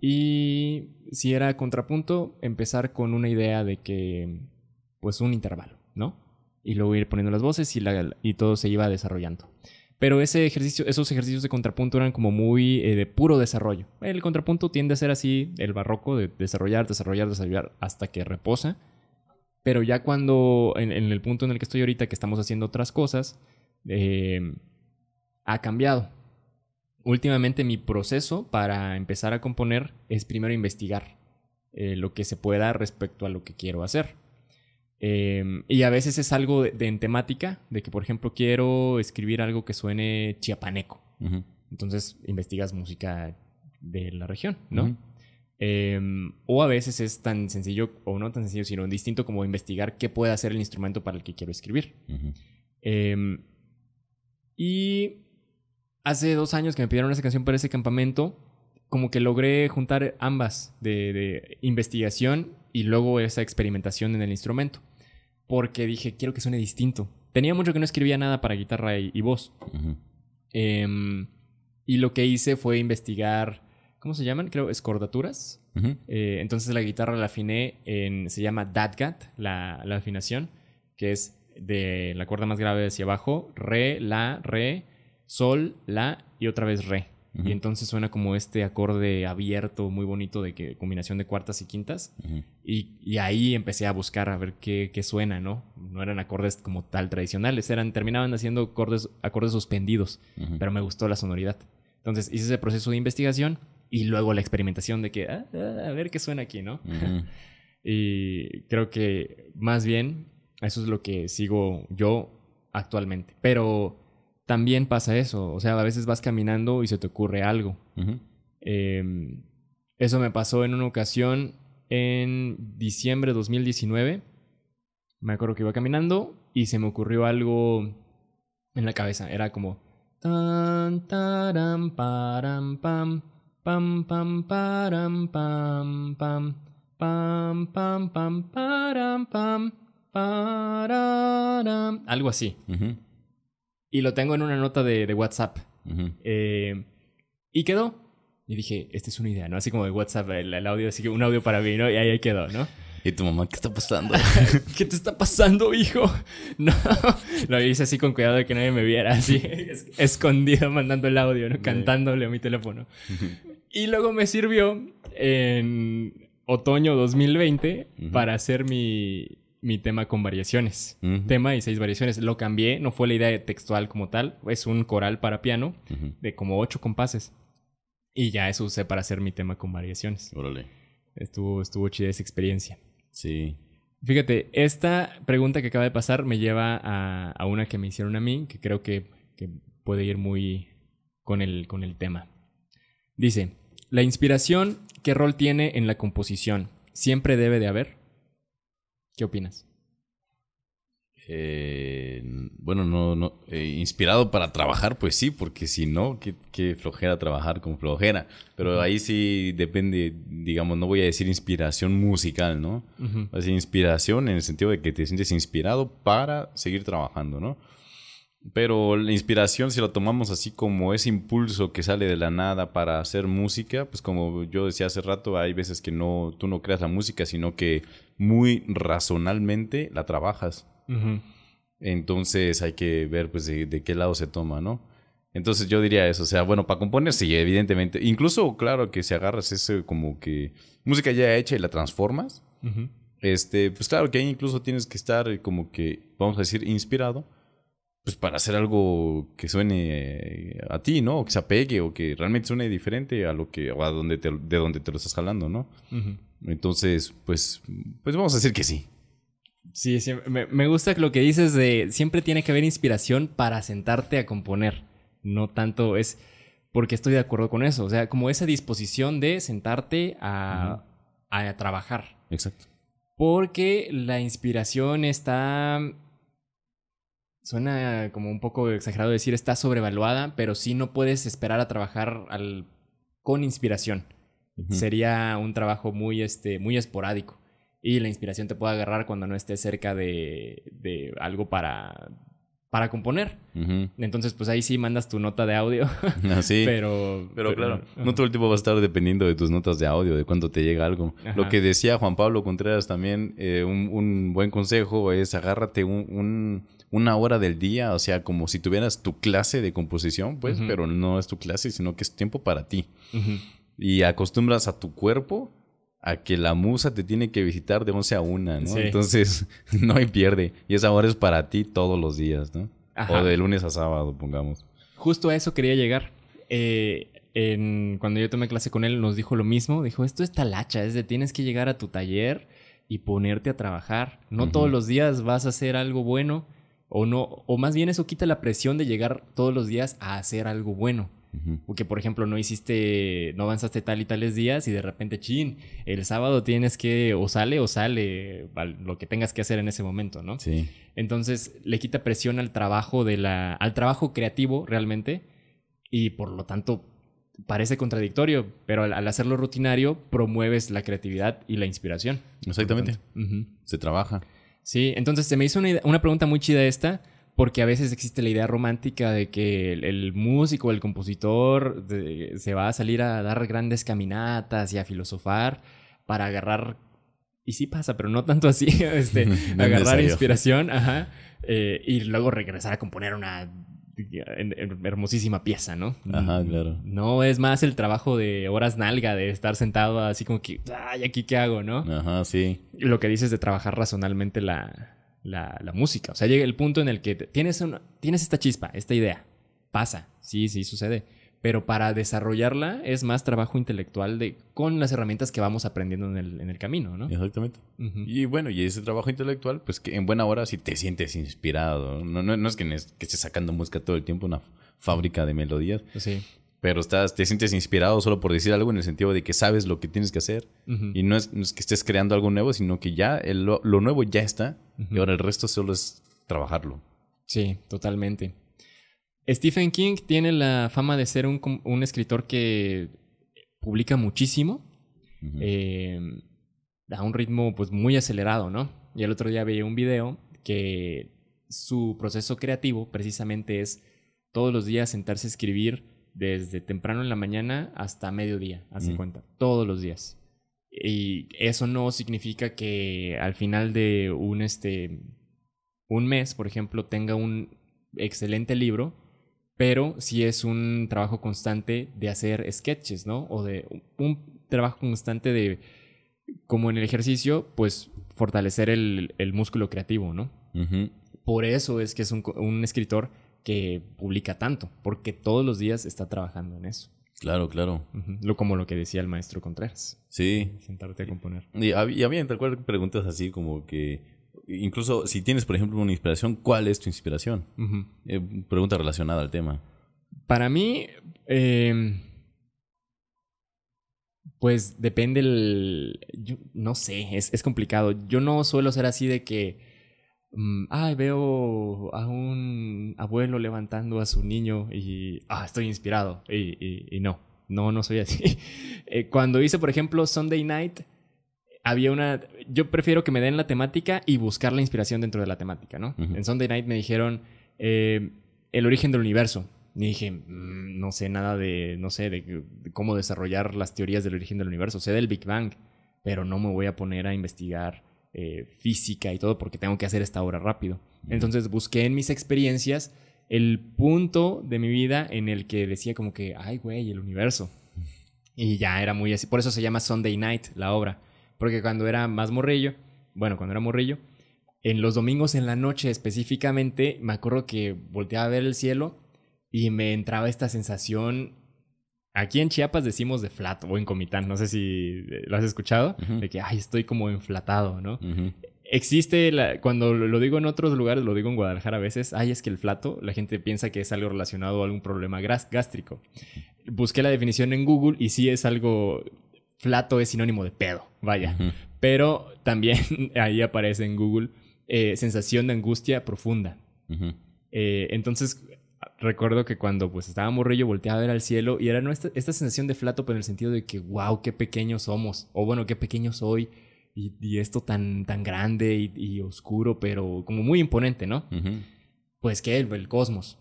Y si era contrapunto, empezar con una idea de que, pues un intervalo, ¿no? Y luego ir poniendo las voces y, la, y todo se iba desarrollando. Pero ese ejercicio, esos ejercicios de contrapunto eran como muy eh, de puro desarrollo. El contrapunto tiende a ser así, el barroco, de desarrollar, desarrollar, desarrollar, hasta que reposa. Pero ya cuando, en, el punto en el que estoy ahorita, que estamos haciendo otras cosas, em, ha cambiado. Últimamente mi proceso para empezar a componer es primero investigar eh, lo que se pueda respecto a lo que quiero hacer. Em, y a veces es algo de, en temática, de que por ejemplo quiero escribir algo que suene chiapaneco. Entonces investigas música de la región, ¿no? Em, o a veces es tan sencillo, o no tan sencillo, sino distinto como investigar qué puede hacer el instrumento para el que quiero escribir. Em, y hace dos años que me pidieron esa canción para ese campamento, como que logré juntar ambas, de investigación y luego esa experimentación en el instrumento porque dije, quiero que suene distinto. Tenía mucho que no escribía nada para guitarra y, voz. Em, y lo que hice fue investigar, ¿cómo se llaman? Creo, escordaturas. Eh, entonces la guitarra la afiné en, se llama dadgat, la afinación, que es de la cuerda más grave hacia abajo, re, la, re, sol, la y otra vez re. Y entonces suena como este acorde abierto, muy bonito, de que combinación de cuartas y quintas. y, ahí empecé a buscar a ver qué, qué, suena, ¿no? No eran acordes como tal tradicionales, eran, terminaban haciendo acordes, acordes suspendidos, pero me gustó la sonoridad. Entonces hice ese proceso de investigación y luego la experimentación de que, ah, ah, a ver qué suena aquí, ¿no? y creo que más bien eso es lo que sigo yo actualmente. Pero también pasa eso. O sea, a veces vas caminando y se te ocurre algo. Em, eso me pasó en una ocasión en diciembre de 2019. Me acuerdo que iba caminando y se me ocurrió algo en la cabeza. Era como. param, pam, pam, pam, param, pam, pam, Algo así. Y lo tengo en una nota de, WhatsApp. Eh, y quedó. Y dije, esta es una idea, ¿no? Así como de WhatsApp, el, audio, así que un audio para mí, ¿no? Y ahí quedó, ¿no? Y tu mamá, ¿qué está pasando? ¿Qué te está pasando, hijo? No, lo hice así con cuidado de que nadie me viera, así escondido mandando el audio, ¿no? Cantándole a mi teléfono. Y luego me sirvió en otoño 2020 para hacer mi, mi tema con variaciones. Tema y seis variaciones. Lo cambié, no fue la idea textual como tal, es un coral para piano de como ocho compases. Y ya eso usé para hacer mi tema con variaciones. Órale. Estuvo, estuvo chida esa experiencia. Sí. Fíjate, esta pregunta que acaba de pasar me lleva a, una que me hicieron a mí, que creo que, puede ir muy con el, con el tema. Dice, ¿la inspiración qué rol tiene en la composición? ¿Siempre debe de haber? ¿Qué opinas? Eh, bueno, no, no eh, inspirado para trabajar, pues sí, porque si no, qué, qué, flojera trabajar con flojera. Pero ahí sí depende, digamos, no voy a decir inspiración musical, ¿no? Así, inspiración en el sentido de que te sientes inspirado para seguir trabajando, ¿no? Pero la inspiración, si la tomamos así como ese impulso que sale de la nada para hacer música, pues como yo decía hace rato, hay veces que no, tú no creas la música, sino que muy razonalmente la trabajas. Entonces hay que ver pues de, qué lado se toma, ¿no? Entonces yo diría eso, o sea, bueno, para componer sí, evidentemente. Incluso, claro, que si agarras ese como que música ya hecha y la transformas, este, pues claro que ahí incluso tienes que estar como que, vamos a decir, inspirado pues para hacer algo que suene eh, a ti, ¿no? que se apegue o que realmente suene diferente a lo que a donde te, de donde te lo estás jalando, ¿no? Entonces, pues pues vamos a decir que sí. Sí, me, me, gusta lo que dices de siempre tiene que haber inspiración para sentarte a componer, no tanto es porque estoy de acuerdo con eso, o sea, como esa disposición de sentarte a, a trabajar. Exacto. Porque la inspiración está suena como un poco exagerado decir está sobrevaluada, pero sí no puedes esperar a trabajar al, con inspiración. Sería un trabajo muy, este, muy esporádico. Y la inspiración te puede agarrar cuando no estés cerca de, de algo para, para componer. Entonces, pues ahí sí mandas tu nota de audio. Así. Ah, pero, pero, claro, no todo el tiempo va a estar dependiendo de tus notas de audio, de cuándo te llega algo. Lo que decía Juan Pablo Contreras también, eh, un, buen consejo es agárrate un una hora del día, o sea, como si tuvieras tu clase de composición, pues, pero no es tu clase, sino que es tiempo para ti. Y acostumbras a tu cuerpo a que la musa te tiene que visitar de once a una, ¿no? Entonces, no hay pierde. Y esa hora es para ti todos los días, ¿no? O de lunes a sábado, pongamos. Justo a eso quería llegar. Eh, cuando yo tomé clase con él, nos dijo lo mismo. Dijo, esto es talacha, es de tienes que llegar a tu taller y ponerte a trabajar. No todos los días vas a hacer algo bueno o, más bien eso quita la presión de llegar todos los días a hacer algo bueno. Porque, por ejemplo, no hiciste, no avanzaste tal y tales días y de repente, chin, el sábado tienes que, o sale o sale lo que tengas que hacer en ese momento, ¿no? Sí. Entonces le quita presión al trabajo de la, al trabajo creativo realmente y por lo tanto parece contradictorio, pero al, hacerlo rutinario promueves la creatividad y la inspiración. Exactamente. Se trabaja. Sí, entonces se me hizo una, pregunta muy chida esta, porque a veces existe la idea romántica de que el, músico, el compositor, se va a salir a dar grandes caminatas y a filosofar para agarrar, y sí pasa, pero no tanto así, este, agarrar inspiración, ajá, eh, y luego regresar a componer una hermosísima pieza, ¿no? Ajá, claro. No es más el trabajo de horas nalga, de estar sentado así como que, ay, aquí qué hago, ¿no? Ajá, sí. Lo que dices de trabajar razonalmente la, la, música. O sea, llega el punto en el que tienes, tienes esta chispa, esta idea, pasa, sí, sí, sucede pero para desarrollarla es más trabajo intelectual de, con las herramientas que vamos aprendiendo en el, en el camino, ¿no? Exactamente. Y bueno, y ese trabajo intelectual, pues que en buena hora si te sientes inspirado, no, no, es que, estés sacando música todo el tiempo, una fábrica de melodías. Sí. Pero estás, te sientes inspirado solo por decir algo en el sentido de que sabes lo que tienes que hacer. Y no es, que estés creando algo nuevo, sino que ya el, lo, nuevo ya está. Y ahora el resto solo es trabajarlo. Sí, totalmente. Stephen King tiene la fama de ser un, un escritor que publica muchísimo, eh, a un ritmo pues muy acelerado, ¿no? Y el otro día veía un video que su proceso creativo precisamente es todos los días sentarse a escribir desde temprano en la mañana hasta mediodía, hace cuenta, todos los días. Y eso no significa que al final de un, este, un mes, por ejemplo, tenga un excelente libro, pero si es un trabajo constante de hacer sketches, ¿no? O de un trabajo constante de, como en el ejercicio, pues fortalecer el, músculo creativo, ¿no? Por eso es que es un, escritor que publica tanto, porque todos los días está trabajando en eso. Claro, claro. lo, como lo que decía el maestro Contreras. Sí. Sentarte a componer. Y, y había, tal cual, preguntas así como que incluso si tienes, por ejemplo, una inspiración, ¿cuál es tu inspiración? Eh, pregunta relacionada al tema. Para mí, em, pues depende el... no sé, es, complicado. Yo no suelo ser así de que... Mm, ay, veo a un abuelo levantando a su niño y... Ah, estoy inspirado. Y, no, no, no soy así. Eh, cuando hice, por ejemplo, Sunday Night había una. Yo prefiero que me den la temática y buscar la inspiración dentro de la temática, ¿no? En Sunday Night me dijeron eh, el origen del universo. Y dije, mm, no sé nada de, no sé, de, cómo desarrollar las teorías del origen del universo. Sé del Big Bang, pero no me voy a poner a investigar eh, física y todo porque tengo que hacer esta obra rápido. Entonces busqué en mis experiencias el punto de mi vida en el que decía como que, ay, güey, el universo. Y ya era muy así. Por eso se llama Sunday Night, la obra. Porque cuando era más morrillo, bueno, cuando era morrillo, en los domingos en la noche específicamente, me acuerdo que volteaba a ver el cielo y me entraba esta sensación. Aquí en Chiapas decimos de flato o en comitán, no sé si eh, lo has escuchado, de que, ay, estoy como enflatado, ¿no? Existe, cuando lo digo en otros lugares, lo digo en Guadalajara a veces, ay, es que el flato, la gente piensa que es algo relacionado a algún problema gástrico. Busqué la definición en Google y sí es algo, flato es sinónimo de pedo vaya. Pero también ahí aparece en Google eh, sensación de angustia profunda. Eh, entonces, recuerdo que cuando pues estaba morrillo volteaba a ver al cielo y era esta, sensación de flato, pero en el sentido de que, wow, qué pequeños somos, o bueno, qué pequeño soy, y, esto tan, tan grande y, oscuro, pero como muy imponente, ¿no? Pues que el, cosmos.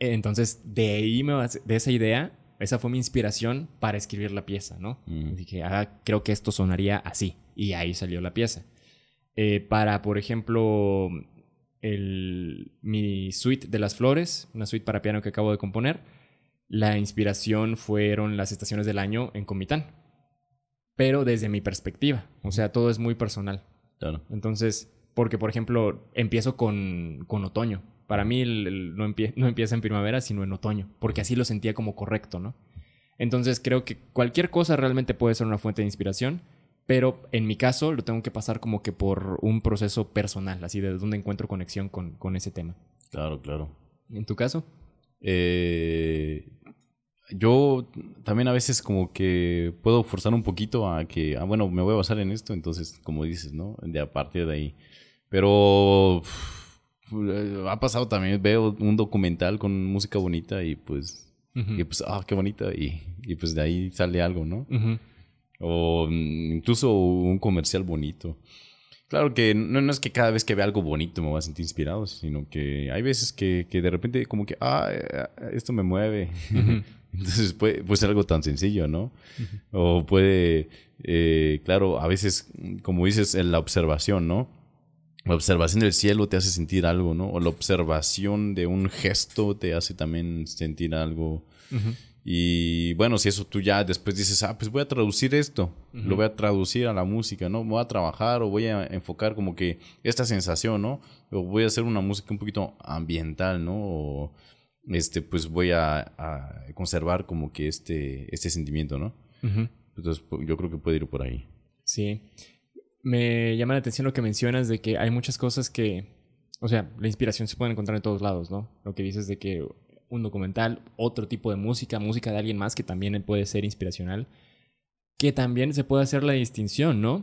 Entonces, de ahí me de esa idea esa fue mi inspiración para escribir la pieza, ¿no? Mm. Dije, ah, creo que esto sonaría así. Y ahí salió la pieza. Eh, para, por ejemplo, mi suite de las flores, una suite para piano que acabo de componer, la inspiración fueron las estaciones del año en Comitán. Pero desde mi perspectiva. O sea, todo es muy personal. Claro. Entonces, porque, por ejemplo, empiezo con otoño. Para mí no, empieza en primavera, sino en otoño, porque así lo sentía como correcto, ¿no? Entonces creo que cualquier cosa realmente puede ser una fuente de inspiración, pero en mi caso lo tengo que pasar como que por un proceso personal, así de donde encuentro conexión con, ese tema. Claro, claro. ¿En tu caso? Eh, yo también a veces como que puedo forzar un poquito a que, ah, bueno, me voy a basar en esto, entonces como dices, ¿no? De a partir de ahí. Pero ha pasado también, veo un documental con música bonita y pues, y pues ah, qué bonita, y, pues de ahí sale algo, ¿no? O mm, incluso un comercial bonito. Claro que no, es que cada vez que vea algo bonito me va a sentir inspirado, sino que hay veces que, de repente como que, ah, eh, ah esto me mueve. Entonces puede, puede, ser algo tan sencillo, ¿no? O puede, eh, claro, a veces, como dices, en la observación, ¿no? la observación del cielo te hace sentir algo, ¿no? O la observación de un gesto te hace también sentir algo. Y bueno, si eso tú ya después dices, ah, pues voy a traducir esto, lo voy a traducir a la música, ¿no? Voy a trabajar o voy a enfocar como que esta sensación, ¿no? O voy a hacer una música un poquito ambiental, ¿no? O este, pues voy a, conservar como que este, este sentimiento, ¿no? Entonces yo creo que puede ir por ahí. Sí me llama la atención lo que mencionas de que hay muchas cosas que, o sea, la inspiración se puede encontrar en todos lados, ¿no? Lo que dices de que un documental, otro tipo de música, música de alguien más que también puede ser inspiracional, que también se puede hacer la distinción, ¿no?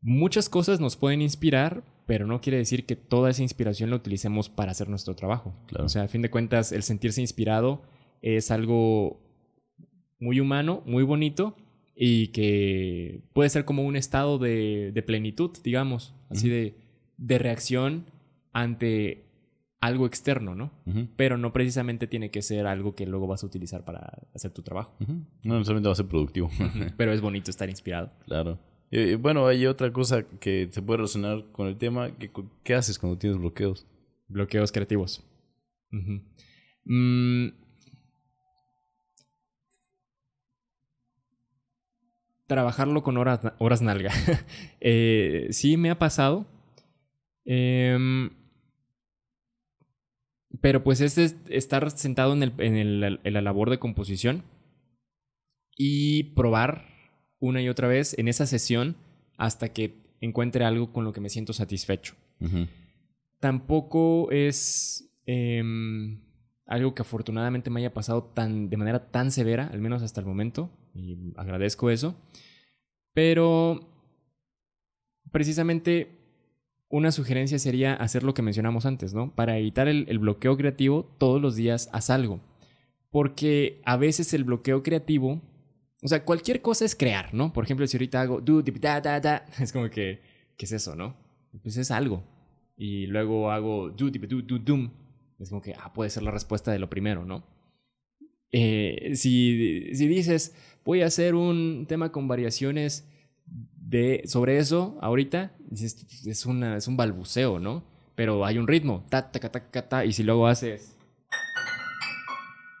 Muchas cosas nos pueden inspirar, pero no quiere decir que toda esa inspiración la utilicemos para hacer nuestro trabajo. O sea, a fin de cuentas, el sentirse inspirado es algo muy humano, muy bonito, y que puede ser como un estado de, plenitud, digamos, así de, de, reacción ante algo externo, ¿no? Pero no precisamente tiene que ser algo que luego vas a utilizar para hacer tu trabajo. No necesariamente va a ser productivo. Pero es bonito estar inspirado. Claro. Eh, bueno, hay otra cosa que se puede relacionar con el tema. ¿Qué haces cuando tienes bloqueos? Bloqueos creativos. trabajarlo con horas, horas nalga. Eh, sí me ha pasado. Em, pero pues es, estar sentado en, la labor de composición y probar una y otra vez en esa sesión hasta que encuentre algo con lo que me siento satisfecho. Tampoco es... Em, algo que afortunadamente me haya pasado tan, de manera tan severa, al menos hasta el momento, y agradezco eso. Pero precisamente una sugerencia sería hacer lo que mencionamos antes, ¿no? Para evitar el, bloqueo creativo, todos los días haz algo. Porque a veces el bloqueo creativo, o sea, cualquier cosa es crear, ¿no? Por ejemplo, si ahorita hago, da, da, es como que, ¿qué es eso, no? Pues es algo. Y luego hago, do, es como que, ah, puede ser la respuesta de lo primero, ¿no? Eh, si, si, dices, voy a hacer un tema con variaciones de, sobre eso ahorita, es, una, es un balbuceo, ¿no? Pero hay un ritmo, ta, ta, ta, ta, ta, y si luego haces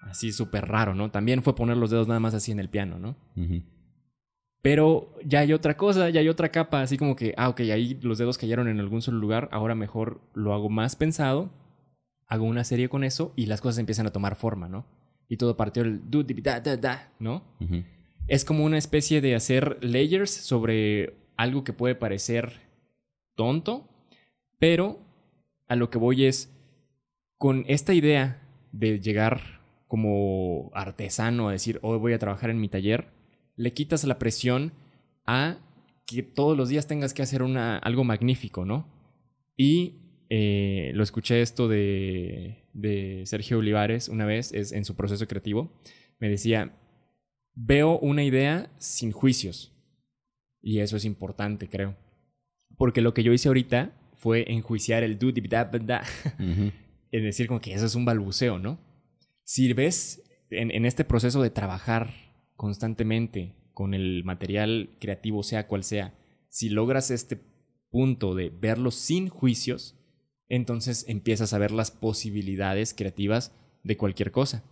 así súper raro, ¿no? También fue poner los dedos nada más así en el piano, ¿no? Pero ya hay otra cosa, ya hay otra capa, así como que, ah, ok, ahí los dedos cayeron en algún solo lugar, ahora mejor lo hago más pensado hago una serie con eso y las cosas empiezan a tomar forma, ¿no? Y todo partió el ¿no? Es como una especie de hacer layers sobre algo que puede parecer tonto, pero a lo que voy es con esta idea de llegar como artesano a decir, hoy voy a trabajar en mi taller, le quitas la presión a que todos los días tengas que hacer una, algo magnífico, ¿no? Y eh, lo escuché esto de, Sergio Olivares una vez, es en su proceso creativo, me decía, veo una idea sin juicios. Y eso es importante, creo. Porque lo que yo hice ahorita fue enjuiciar el do da decir, como que eso es un balbuceo, ¿no? Si ves en, este proceso de trabajar constantemente con el material creativo, sea cual sea, si logras este punto de verlo sin juicios, entonces empiezas a ver las posibilidades creativas de cualquier cosa.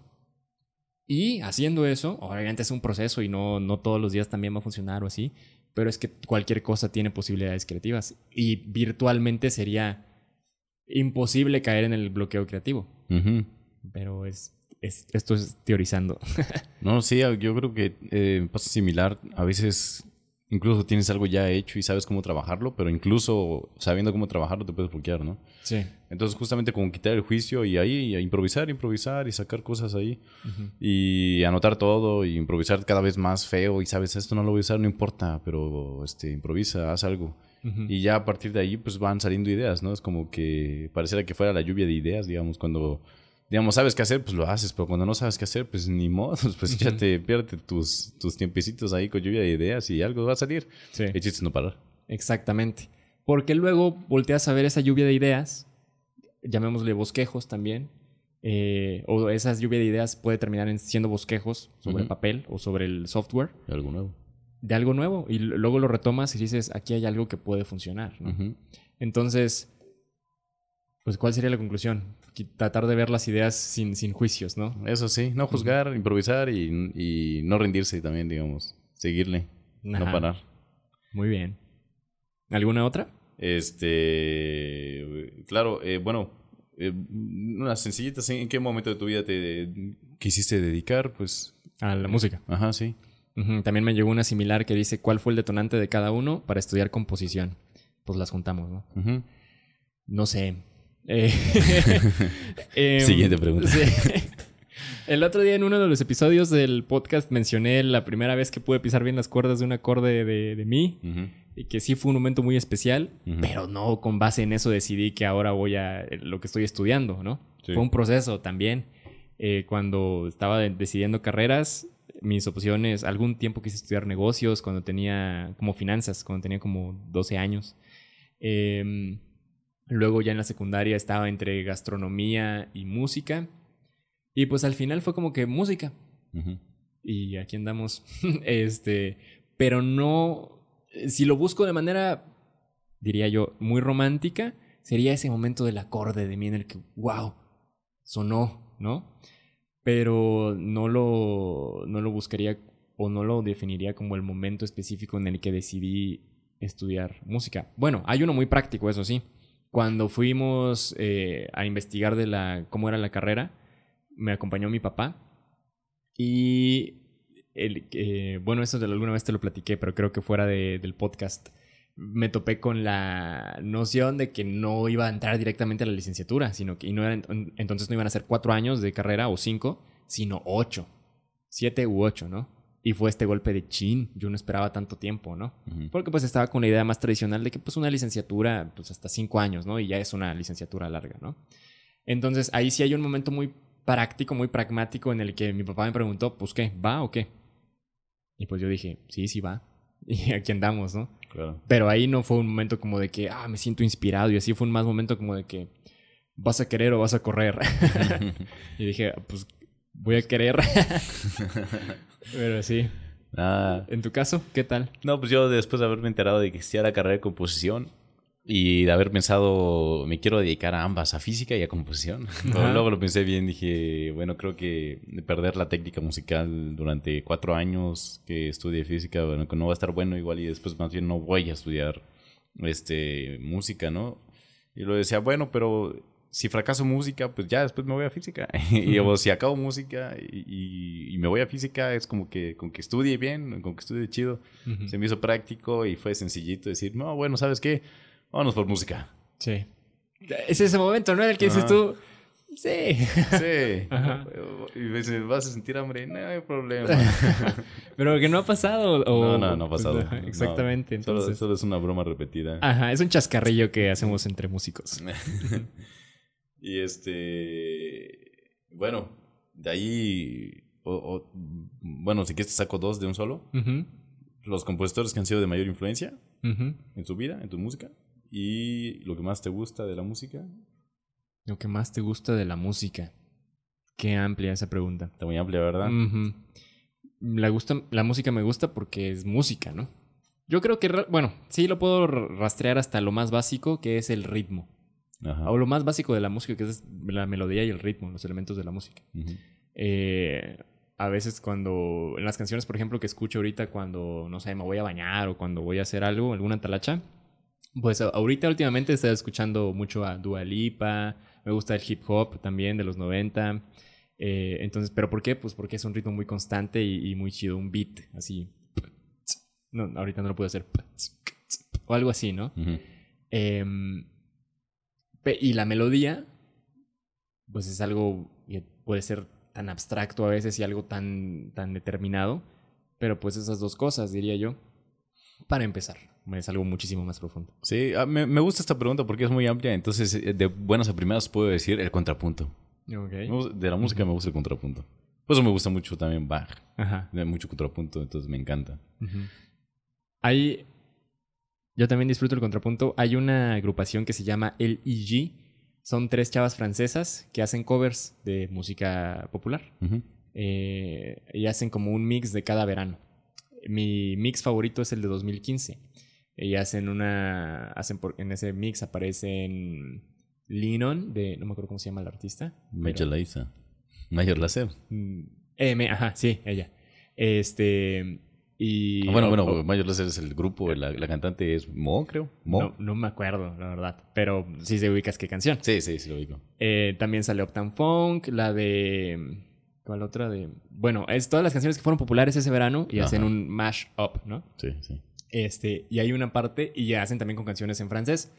Y haciendo eso, obviamente es un proceso y no, no todos los días también va a funcionar o así, pero es que cualquier cosa tiene posibilidades creativas y virtualmente sería imposible caer en el bloqueo creativo. Pero es, esto es teorizando. no, sí, yo creo que eh, pasa similar. A veces Incluso tienes algo ya hecho y sabes cómo trabajarlo, pero incluso sabiendo cómo trabajarlo te puedes bloquear, ¿no? Sí. Entonces, justamente como quitar el juicio y ahí improvisar, improvisar y sacar cosas ahí y anotar todo y improvisar cada vez más feo y sabes, esto no lo voy a usar, no importa, pero este, improvisa, haz algo. Y ya a partir de ahí, pues van saliendo ideas, ¿no? Es como que pareciera que fuera la lluvia de ideas, digamos, cuando digamos, sabes qué hacer, pues lo haces, pero cuando no sabes qué hacer, pues ni modo, pues ya te pierdes tus, tus tiempecitos ahí con lluvia de ideas y algo va a salir. Sí. El no parar. Exactamente. Porque luego volteas a ver esa lluvia de ideas, llamémosle bosquejos también, eh, o esa lluvia de ideas puede terminar siendo bosquejos sobre el papel o sobre el software. De algo nuevo. De algo nuevo. Y luego lo retomas y dices, aquí hay algo que puede funcionar. Entonces, pues, ¿cuál sería la conclusión? tratar de ver las ideas sin, sin juicios, ¿no? Eso sí, no juzgar, improvisar y, no rendirse también, digamos. Seguirle, no parar. Muy bien. ¿Alguna otra? Este, claro, eh, bueno, eh, Una sencillita. sencillitas, ¿en qué momento de tu vida te quisiste dedicar? Pues... A la música. Ajá, sí. También me llegó una similar que dice, ¿cuál fue el detonante de cada uno para estudiar composición? Pues las juntamos, ¿no? No sé, eh, em, Siguiente pregunta. El otro día en uno de los episodios del podcast mencioné la primera vez que pude pisar bien las cuerdas de un acorde de, mí y que sí fue un momento muy especial, pero no con base en eso decidí que ahora voy a eh, lo que estoy estudiando, ¿no? Fue un proceso también. Eh, cuando estaba decidiendo carreras, mis opciones, algún tiempo quise estudiar negocios, cuando tenía como finanzas, cuando tenía como 12 años. Eh, Luego ya en la secundaria estaba entre gastronomía y música. Y pues al final fue como que música. Y aquí andamos. este, pero no, eh, si lo busco de manera, diría yo, muy romántica, sería ese momento del acorde de mí en el que, wow, sonó, ¿no? Pero no lo, no lo buscaría o no lo definiría como el momento específico en el que decidí estudiar música. Bueno, hay uno muy práctico, eso sí cuando fuimos eh, a investigar de la, cómo era la carrera, me acompañó mi papá y eh, bueno, eso alguna vez te lo platiqué, pero creo que fuera del podcast, me topé con la noción de que no iba a entrar directamente a la licenciatura, sino que no entonces no iban a ser cuatro años de carrera o cinco, sino ocho, siete u ocho, ¿no? Y fue este golpe de chin, yo no esperaba tanto tiempo, ¿no? Porque pues estaba con la idea más tradicional de que pues una licenciatura, pues hasta cinco años, ¿no? Y ya es una licenciatura larga, ¿no? Entonces ahí sí hay un momento muy práctico, muy pragmático en el que mi papá me preguntó, pues qué, ¿va o qué? Y pues yo dije, sí, sí va. Y aquí andamos, ¿no? Claro. Pero ahí no fue un momento como de que, ah, me siento inspirado y así, fue un más momento como de que, vas a querer o vas a correr. y dije, pues voy a querer. Pero sí. ¿En tu caso? ¿Qué tal? No, pues yo después de haberme enterado de que existía la carrera de composición y de haber pensado, me quiero dedicar a ambas, a física y a composición. luego lo pensé bien, dije, bueno, creo que perder la técnica musical durante cuatro años que estudie física, bueno, que no va a estar bueno igual y después más bien no voy a estudiar este, música, ¿no? Y lo decía, bueno, pero si fracaso música, pues ya después me voy a física. y si acabo música y, me voy a física, es como que con que estudie bien, con que estudie chido. Se me hizo práctico y fue sencillito decir, no, bueno, ¿sabes qué? Vámonos por música. Sí. Es ese momento, ¿no? el que dices tú, sí. Sí. Y ¿vas a sentir hambre? No hay problema. Pero que no ha pasado. No, no, no ha pues, pasado. exactamente. Entonces... Solo, es una broma repetida. Ajá, es un chascarrillo que hacemos entre músicos. Y este, bueno, de ahí, bueno, si quieres te saco dos de un solo. Los compositores que han sido de mayor influencia en tu vida, en tu música. Y lo que más te gusta de la música. Lo que más te gusta de la música. Qué amplia esa pregunta. Está muy amplia, ¿verdad? la música me gusta porque es música, ¿no? Yo creo que, bueno, sí lo puedo rastrear hasta lo más básico, que es el ritmo o lo más básico de la música, que es la melodía y el ritmo, los elementos de la música. Eh, a veces cuando, en las canciones, por ejemplo, que escucho ahorita cuando, no sé, me voy a bañar o cuando voy a hacer algo, alguna talacha, pues ahorita últimamente estoy escuchando mucho a Dua Lipa, me gusta el hip hop también de los 90. Eh, entonces, ¿pero por qué? Pues porque es un ritmo muy constante y, muy chido, un beat así. No, ahorita no lo puedo hacer. O algo así, ¿no? Y la melodía, pues es algo que puede ser tan abstracto a veces y algo tan, tan determinado, pero pues esas dos cosas, diría yo, para empezar. Es algo muchísimo más profundo. Sí, ah, me, gusta esta pregunta porque es muy amplia, entonces eh, de buenas a primeras puedo decir el contrapunto. De la música me gusta el contrapunto. Por eso me gusta mucho también Bach. Ajá. Mucho contrapunto, entonces me encanta. Hay yo también disfruto el contrapunto. Hay una agrupación que se llama El IG. E Son tres chavas francesas que hacen covers de música popular. Eh, y hacen como un mix de cada verano. Mi mix favorito es el de 2015. Y hacen una. Hacen por, en ese mix aparecen Linon, de. No me acuerdo cómo se llama el artista. Mayor Mayor Lacer. Mm, M, ajá, sí, ella. Este. Y, bueno, bueno, es el grupo, la, cantante es Mo, creo. Mo. No, me acuerdo, la verdad. Pero sí se ubicas qué canción. Sí, sí, sí lo ubico. Eh, también sale Optan Funk, la de. ¿Cuál otra? de Bueno, es todas las canciones que fueron populares ese verano y hacen un mash up, ¿no? Sí, sí. Este, y hay una parte, y hacen también con canciones en francés,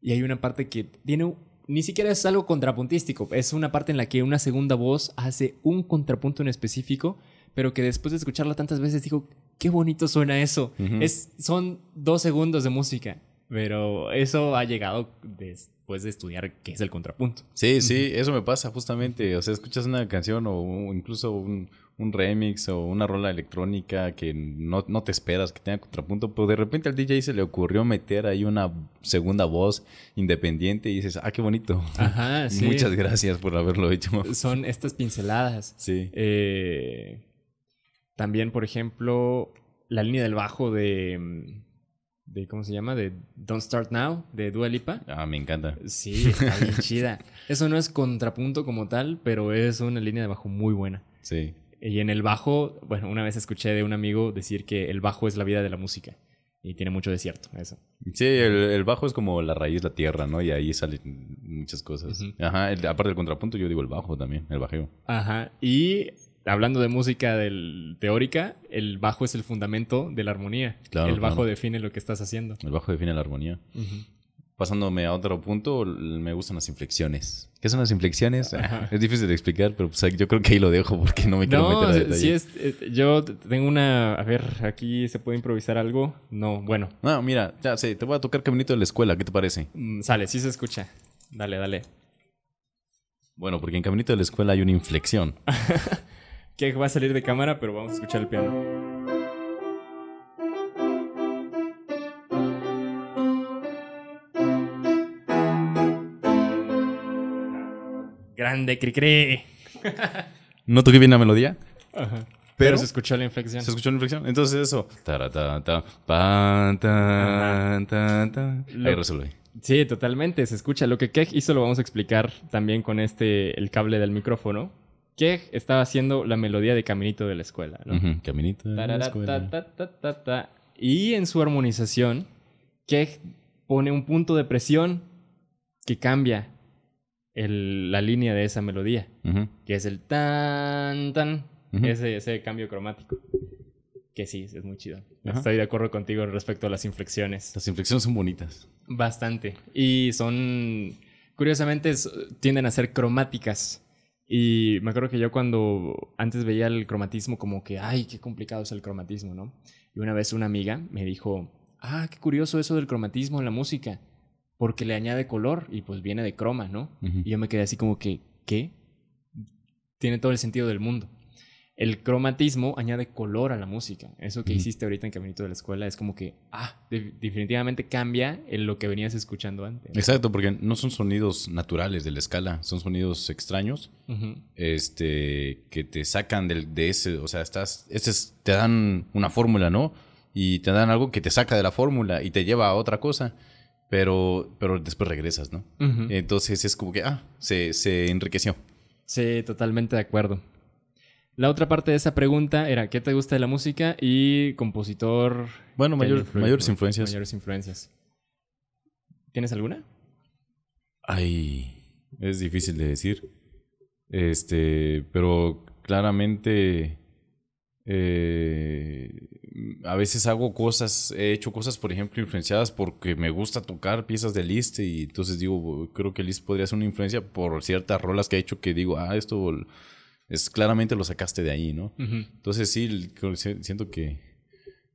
y hay una parte que tiene. Ni siquiera es algo contrapuntístico, es una parte en la que una segunda voz hace un contrapunto en específico pero que después de escucharla tantas veces digo, qué bonito suena eso. es, son dos segundos de música, pero eso ha llegado después de estudiar qué es el contrapunto. Sí, sí, eso me pasa justamente. O sea, escuchas una canción o incluso un, un remix o una rola electrónica que no, no, te esperas que tenga contrapunto, pero pues de repente al DJ se le ocurrió meter ahí una segunda voz independiente y dices, ah, qué bonito. Ajá, sí. Muchas gracias por haberlo hecho. Son estas pinceladas. Sí. Eh, también, por ejemplo, la línea del bajo de, mm, de ¿cómo se llama? De Don't Start Now, de Dua Lipa. Ah, me encanta. Sí, está bien chida. Eso no es contrapunto como tal, pero es una línea de bajo muy buena. Sí. Y en el bajo, bueno, una vez escuché de un amigo decir que el bajo es la vida de la música. Y tiene mucho de cierto eso. Sí, el, bajo es como la raíz, la tierra, ¿no? Y ahí salen muchas cosas. Ajá, aparte del contrapunto, yo digo el bajo también, el bajeo. Ajá, y hablando de música teórica, el bajo es el fundamento de la armonía. el bajo define lo que estás haciendo. El bajo define la armonía. Pasándome a otro punto, me gustan las inflexiones. ¿Qué son las inflexiones? Es difícil de explicar, pero pues, yo creo que ahí lo dejo porque no me quiero meter Si eh, yo tengo una... A ver, ¿aquí se puede improvisar algo? No, bueno. No, mira, ya sé, te voy a tocar Caminito de la Escuela, ¿qué te parece? Mm, sale, sí se escucha. Dale, dale. Bueno, porque en Caminito de la Escuela hay una inflexión. que va a salir de cámara, pero vamos a escuchar el piano. Grande Cricri. no toqué bien la melodía. Pero, se escuchó la inflexión. Se escuchó la inflexión. Entonces eso. Ahí resuelve. Sí, totalmente. Se escucha. Lo que Keg hizo lo vamos a explicar también con este, el cable del micrófono que estaba haciendo la melodía de Caminito de la Escuela. ¿no? Caminito de la Escuela. y en su armonización, Keg pone un punto de presión que cambia la línea de esa melodía, que es el tan, tan, ese, cambio cromático. Que sí, es muy chido. Estoy de acuerdo contigo respecto a las inflexiones. Las inflexiones son bonitas. Bastante. Y son, curiosamente, tienden a ser cromáticas y me acuerdo que yo cuando antes veía el cromatismo como que, ay, qué complicado es el cromatismo, ¿no? Y una vez una amiga me dijo, ah, qué curioso eso del cromatismo en la música, porque le añade color y pues viene de croma, ¿no? Y yo me quedé así como que, ¿qué? Tiene todo el sentido del mundo el cromatismo añade color a la música. Eso que hiciste ahorita en Caminito de la Escuela es como que, ah, definitivamente cambia en lo que venías escuchando antes. Exacto, porque no son sonidos naturales de la escala, son sonidos extraños este, que te sacan del, de ese, o sea, estás, este te dan una fórmula, ¿no? Y te dan algo que te saca de la fórmula y te lleva a otra cosa. Pero, pero después regresas, ¿no? Entonces es como que, ah, se, se enriqueció. Sí, totalmente de acuerdo. La otra parte de esa pregunta era, ¿qué te gusta de la música? Y compositor... Bueno, mayor, mayores influencias. Mayores influencias. ¿Tienes alguna? Ay, es difícil de decir. Este, pero claramente... Eh, a veces hago cosas, he hecho cosas, por ejemplo, influenciadas porque me gusta tocar piezas de Liszt y entonces digo, creo que Liszt podría ser una influencia por ciertas rolas que he hecho que digo, ah, esto es claramente lo sacaste de ahí, ¿no? Entonces sí, siento que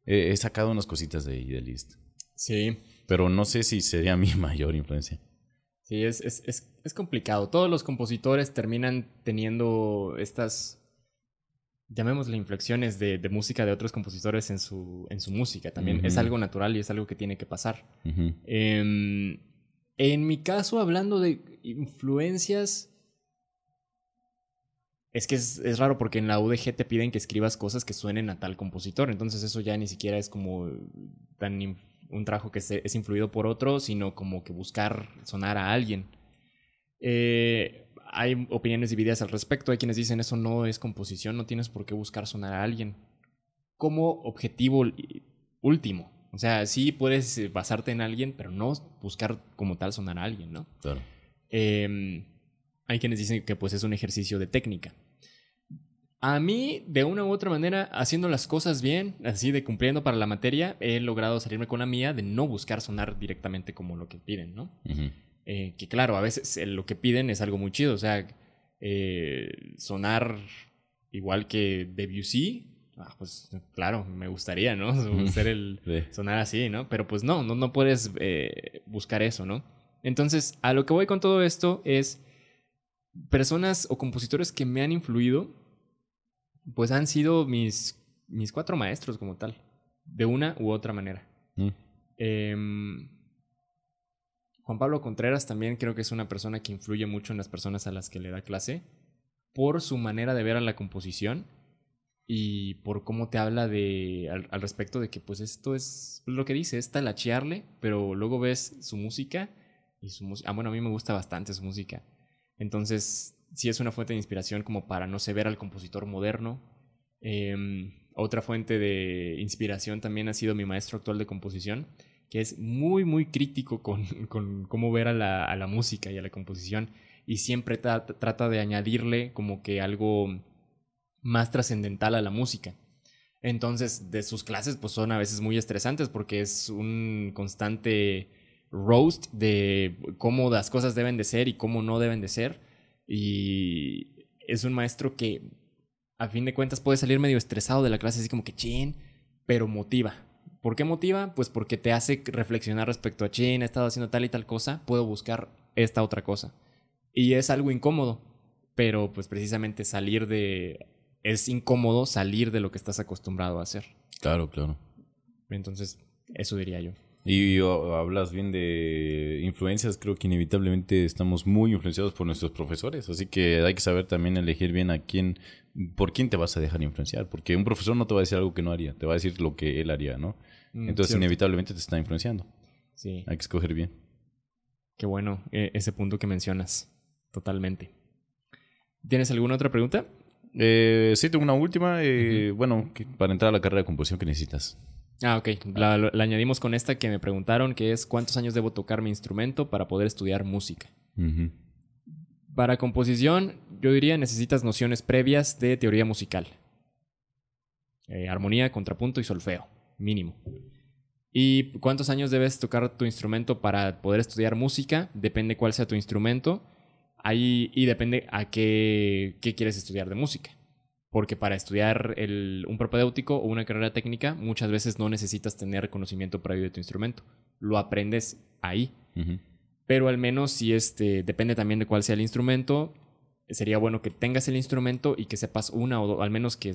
he, sacado unas cositas de de List. Sí. Pero no sé si sería mi mayor influencia. Sí, es, complicado. Todos los compositores terminan teniendo estas, llamémosle inflexiones de, de música de otros compositores en su, en su música también. Es algo natural y es algo que tiene que pasar. Em, en mi caso, hablando de influencias es que es, raro porque en la UDG te piden que escribas cosas que suenen a tal compositor, entonces eso ya ni siquiera es como tan un trabajo que es influido por otro, sino como que buscar sonar a alguien. Eh, hay opiniones divididas al respecto, hay quienes dicen eso no es composición, no tienes por qué buscar sonar a alguien. Como objetivo último. O sea, sí puedes eh, basarte en alguien, pero no buscar como tal sonar a alguien, ¿no? Claro. Em, hay quienes dicen que pues es un ejercicio de técnica. A mí, de una u otra manera, haciendo las cosas bien, así de cumpliendo para la materia, he logrado salirme con la mía de no buscar sonar directamente como lo que piden, ¿no? Eh, que claro, a veces lo que piden es algo muy chido, o sea, eh, sonar igual que Debussy, ah, pues claro, me gustaría, ¿no? Ser el, Sonar así, ¿no? Pero pues no, no, no puedes eh, buscar eso, ¿no? Entonces, a lo que voy con todo esto es personas o compositores que me han influido, pues han sido mis, mis cuatro maestros como tal, de una u otra manera. Mm. Em, Juan Pablo Contreras también creo que es una persona que influye mucho en las personas a las que le da clase por su manera de ver a la composición y por cómo te habla de al, respecto de que pues esto es lo que dice, es talachearle, pero luego ves su música y su música, ah bueno, a mí me gusta bastante su música entonces, sí es una fuente de inspiración como para no se ver al compositor moderno. Em, otra fuente de inspiración también ha sido mi maestro actual de composición, que es muy, muy crítico con, con cómo ver a la, a la, música y a la composición y siempre trata de añadirle como que algo más trascendental a la música. Entonces, de sus clases, pues son a veces muy estresantes porque es un constante roast de cómo las cosas deben de ser y cómo no deben de ser. Y es un maestro que a fin de cuentas puede salir medio estresado de la clase, así como que chin, pero motiva. ¿Por qué motiva? Pues porque te hace reflexionar respecto a chin, he estado haciendo tal y tal cosa, puedo buscar esta otra cosa. Y es algo incómodo, pero pues precisamente salir de... Es incómodo salir de lo que estás acostumbrado a hacer. Claro, claro. Entonces, eso diría yo. Y hablas bien de influencias, creo que inevitablemente estamos muy influenciados por nuestros profesores, así que hay que saber también elegir bien a quién, por quién te vas a dejar influenciar, porque un profesor no te va a decir algo que no haría, te va a decir lo que él haría, ¿no? Mm, Entonces inevitablemente te está influenciando. Sí. Hay que escoger bien. Qué bueno e, ese punto que mencionas, totalmente. ¿Tienes alguna otra pregunta? Eh, sí, tengo una última. Eh, Bueno, para entrar a la carrera de composición, ¿qué necesitas? Ah, ok. La, añadimos con esta que me preguntaron, que es cuántos años debo tocar mi instrumento para poder estudiar música. Para composición, yo diría necesitas nociones previas de teoría musical. Eh, armonía, contrapunto y solfeo, mínimo. ¿Y cuántos años debes tocar tu instrumento para poder estudiar música? Depende cuál sea tu instrumento. Ahí, y depende a qué quieres estudiar de música porque para estudiar un propedéutico o una carrera técnica muchas veces no necesitas tener conocimiento previo de tu instrumento, lo aprendes ahí. Pero al menos si este, depende también de cuál sea el instrumento, sería bueno que tengas el instrumento y que sepas una o dos, al menos que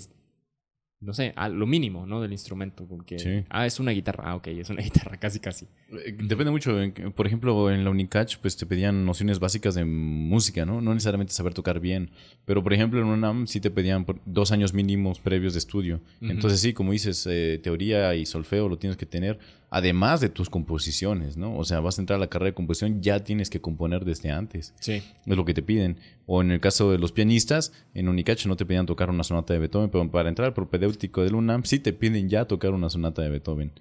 no sé, a lo mínimo, ¿no? Del instrumento, porque, ah, es una guitarra, ah, ok, es una guitarra, casi, casi. Eh, depende mucho, por ejemplo, en la Unicach, pues te pedían nociones básicas de música, ¿no? No necesariamente saber tocar bien, pero por ejemplo en UNAM sí te pedían dos años mínimos previos de estudio, entonces sí, como dices, eh, teoría y solfeo lo tienes que tener, además de tus composiciones, ¿no? O sea, vas a entrar a la carrera de composición, ya tienes que componer desde antes. Sí. Es lo que te piden. O en el caso de los pianistas, en Unicacho no te pedían tocar una sonata de Beethoven, pero para entrar al propedéutico del UNAM sí te piden ya tocar una sonata de Beethoven.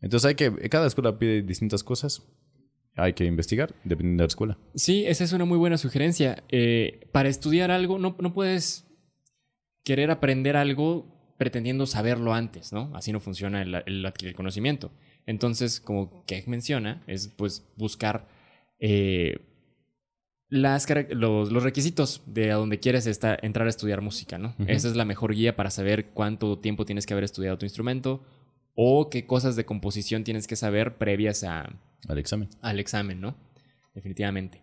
Entonces hay que, cada escuela pide distintas cosas. Hay que investigar, dependiendo de la escuela. Sí, esa es una muy buena sugerencia. Eh, para estudiar algo, no, puedes querer aprender algo pretendiendo saberlo antes, ¿no? Así no funciona el, el conocimiento. Entonces, como que menciona, es pues buscar eh, las, los, requisitos de a donde quieres entrar a estudiar música, ¿no? Esa es la mejor guía para saber cuánto tiempo tienes que haber estudiado tu instrumento o qué cosas de composición tienes que saber previas al examen. Al examen, ¿no? Definitivamente.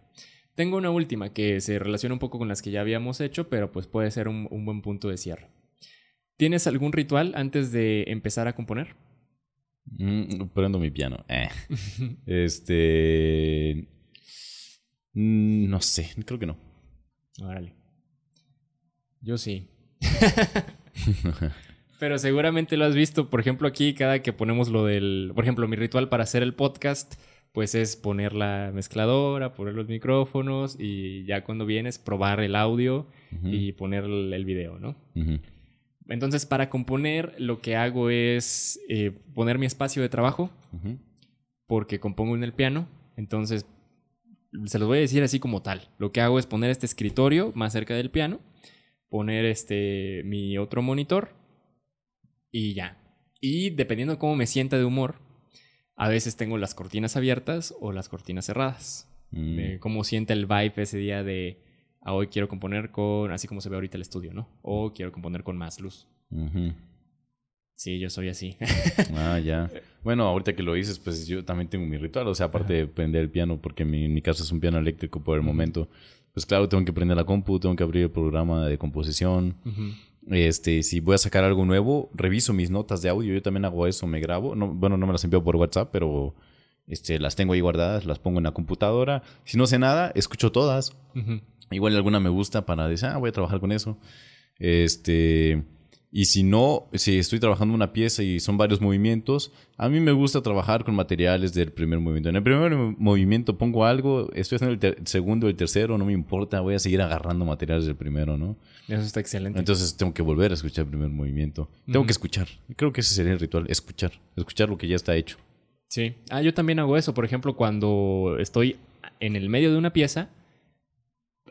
Tengo una última que se relaciona un poco con las que ya habíamos hecho, pero pues puede ser un buen punto de cierre. ¿Tienes algún ritual antes de empezar a componer? Mm, prendo mi piano. Eh. este. Mm, no sé, creo que no. Órale. Yo sí. Pero seguramente lo has visto, por ejemplo, aquí cada que ponemos lo del, por ejemplo, mi ritual para hacer el podcast, pues es poner la mezcladora, poner los micrófonos y ya cuando vienes probar el audio y poner el video, ¿no? Entonces, para componer, lo que hago es eh, poner mi espacio de trabajo, porque compongo en el piano. Entonces, se los voy a decir así como tal. Lo que hago es poner este escritorio más cerca del piano, poner este mi otro monitor y ya. Y dependiendo de cómo me sienta de humor, a veces tengo las cortinas abiertas o las cortinas cerradas. como mm. eh, cómo sienta el vibe ese día de a ah, hoy quiero componer con, así como se ve ahorita el estudio, ¿no? O quiero componer con más luz. Sí, yo soy así. ah, ya. Bueno, ahorita que lo dices, pues yo también tengo mi ritual, o sea, aparte de prender el piano, porque mi, mi caso es un piano eléctrico por el momento, pues claro, tengo que prender la compu, tengo que abrir el programa de composición. Este, si voy a sacar algo nuevo, reviso mis notas de audio, yo también hago eso, me grabo, no, bueno, no me las envío por WhatsApp, pero este, las tengo ahí guardadas, las pongo en la computadora. Si no sé nada, escucho todas. Igual alguna me gusta para decir, ah, voy a trabajar con eso. Este, y si no, si estoy trabajando una pieza y son varios movimientos, a mí me gusta trabajar con materiales del primer movimiento. En el primer movimiento pongo algo, estoy haciendo el segundo, el tercero, no me importa, voy a seguir agarrando materiales del primero, ¿no? Eso está excelente. Entonces tengo que volver a escuchar el primer movimiento. Tengo que escuchar. Creo que ese sería el ritual, escuchar. Escuchar lo que ya está hecho. Sí. Ah, yo también hago eso. Por ejemplo, cuando estoy en el medio de una pieza,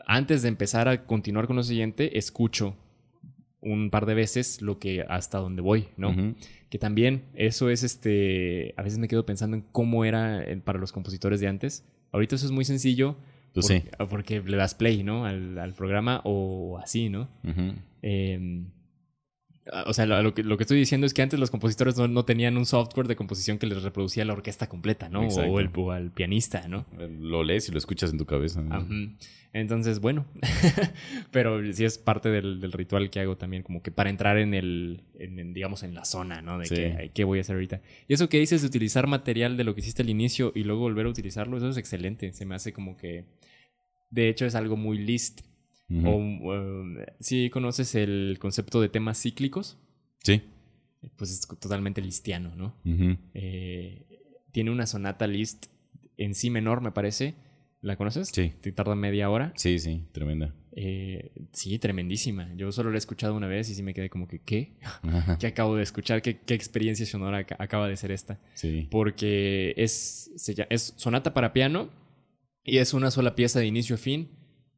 antes de empezar a continuar con lo siguiente, escucho un par de veces lo que hasta donde voy, ¿no? Que también eso es este, a veces me quedo pensando en cómo era eh, para los compositores de antes. Ahorita eso es muy sencillo, pues porque, le das play, ¿no? Al, programa o así, ¿no? O sea, lo, que, estoy diciendo es que antes los compositores no, tenían un software de composición que les reproducía la orquesta completa, ¿no? O, el, al pianista, ¿no? Eh, lo lees y lo escuchas en tu cabeza. Entonces, bueno, pero sí es parte del, ritual que hago también, como que para entrar en el, en, digamos, en la zona, ¿no? De que, qué voy a hacer ahorita. Y eso que dices de utilizar material de lo que hiciste al inicio y luego volver a utilizarlo, eso es excelente. Se me hace como que, de hecho, es algo muy list si um, eh, ¿Sí conoces el concepto de temas cíclicos? Sí. Pues es totalmente listiano, ¿no? Eh, tiene una sonata list en sí menor, me parece. ¿La conoces? Sí. ¿Te tarda media hora? Sí, sí, tremenda. Eh, sí, tremendísima. Yo solo la he escuchado una vez y sí me quedé como que, ¿qué? ¿Qué acabo de escuchar? ¿Qué, qué experiencia sonora acaba de ser esta? Sí. Porque es, es sonata para piano y es una sola pieza de inicio a fin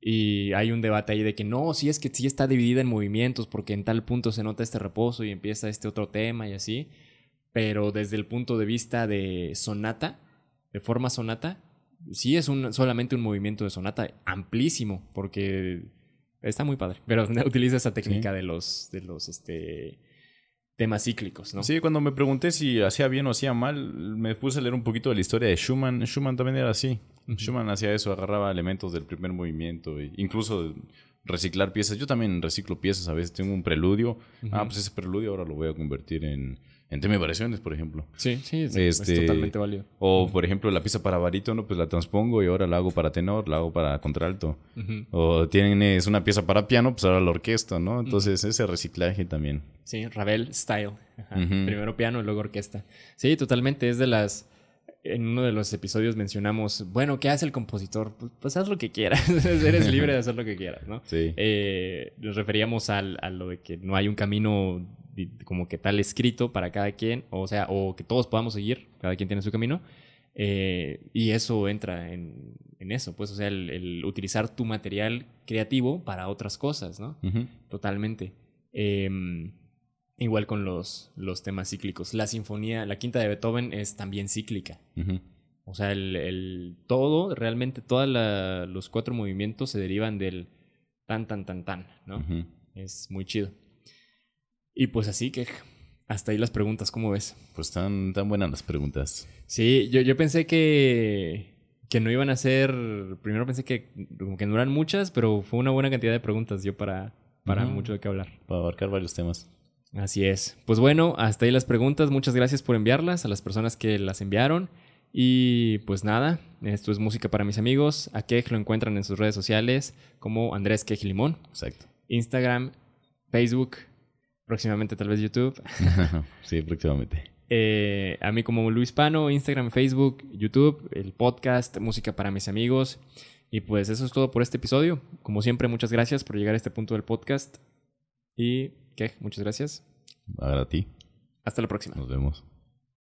y hay un debate ahí de que no, sí es que sí está dividida en movimientos porque en tal punto se nota este reposo y empieza este otro tema y así. Pero desde el punto de vista de sonata, de forma sonata, sí es un, solamente un movimiento de sonata amplísimo porque está muy padre. Pero utiliza esa técnica de los, de los, este, temas cíclicos, ¿no? Sí, cuando me pregunté si hacía bien o hacía mal, me puse a leer un poquito de la historia de Schumann. Schumann también era así. Schumann hacía eso, agarraba elementos del primer movimiento, e incluso reciclar piezas. Yo también reciclo piezas a veces. Tengo un preludio. Ah, pues ese preludio ahora lo voy a convertir en, en tema de variaciones, por ejemplo. Sí, sí, sí es este, totalmente válido. O, por ejemplo, la pieza para barítono, pues la transpongo y ahora la hago para tenor, la hago para contralto. O tienes una pieza para piano, pues ahora la orquesta, ¿no? Entonces, ese reciclaje también. Sí, Ravel Style. Primero piano y luego orquesta. Sí, totalmente. Es de las en uno de los episodios mencionamos, bueno, ¿qué hace el compositor? Pues, pues haz lo que quieras, eres libre de hacer lo que quieras, ¿no? Sí. Eh, nos referíamos al, a lo de que no hay un camino como que tal escrito para cada quien, o sea, o que todos podamos seguir, cada quien tiene su camino, eh, y eso entra en, en, eso, pues, o sea, el, utilizar tu material creativo para otras cosas, ¿no? Totalmente. Eh, Igual con los, los temas cíclicos. La sinfonía, la quinta de Beethoven es también cíclica. O sea, el, el todo, realmente todos los cuatro movimientos se derivan del tan, tan, tan, tan, ¿no? Es muy chido. Y pues así que hasta ahí las preguntas, ¿cómo ves? Pues tan, tan buenas las preguntas. Sí, yo, yo pensé que, que no iban a ser, primero pensé que que no eran muchas, pero fue una buena cantidad de preguntas yo para, para mucho de qué hablar. Para abarcar varios temas. Así es. Pues bueno, hasta ahí las preguntas. Muchas gracias por enviarlas a las personas que las enviaron. Y pues nada, esto es música para mis amigos. A Kej lo encuentran en sus redes sociales como Andrés Kej Limón. Exacto. Instagram, Facebook, próximamente tal vez YouTube. sí, próximamente. Eh, a mí como Luis Pano, Instagram, Facebook, YouTube, el podcast, música para mis amigos. Y pues eso es todo por este episodio. Como siempre, muchas gracias por llegar a este punto del podcast. Y muchas gracias. a ti. Hasta la próxima. Nos vemos.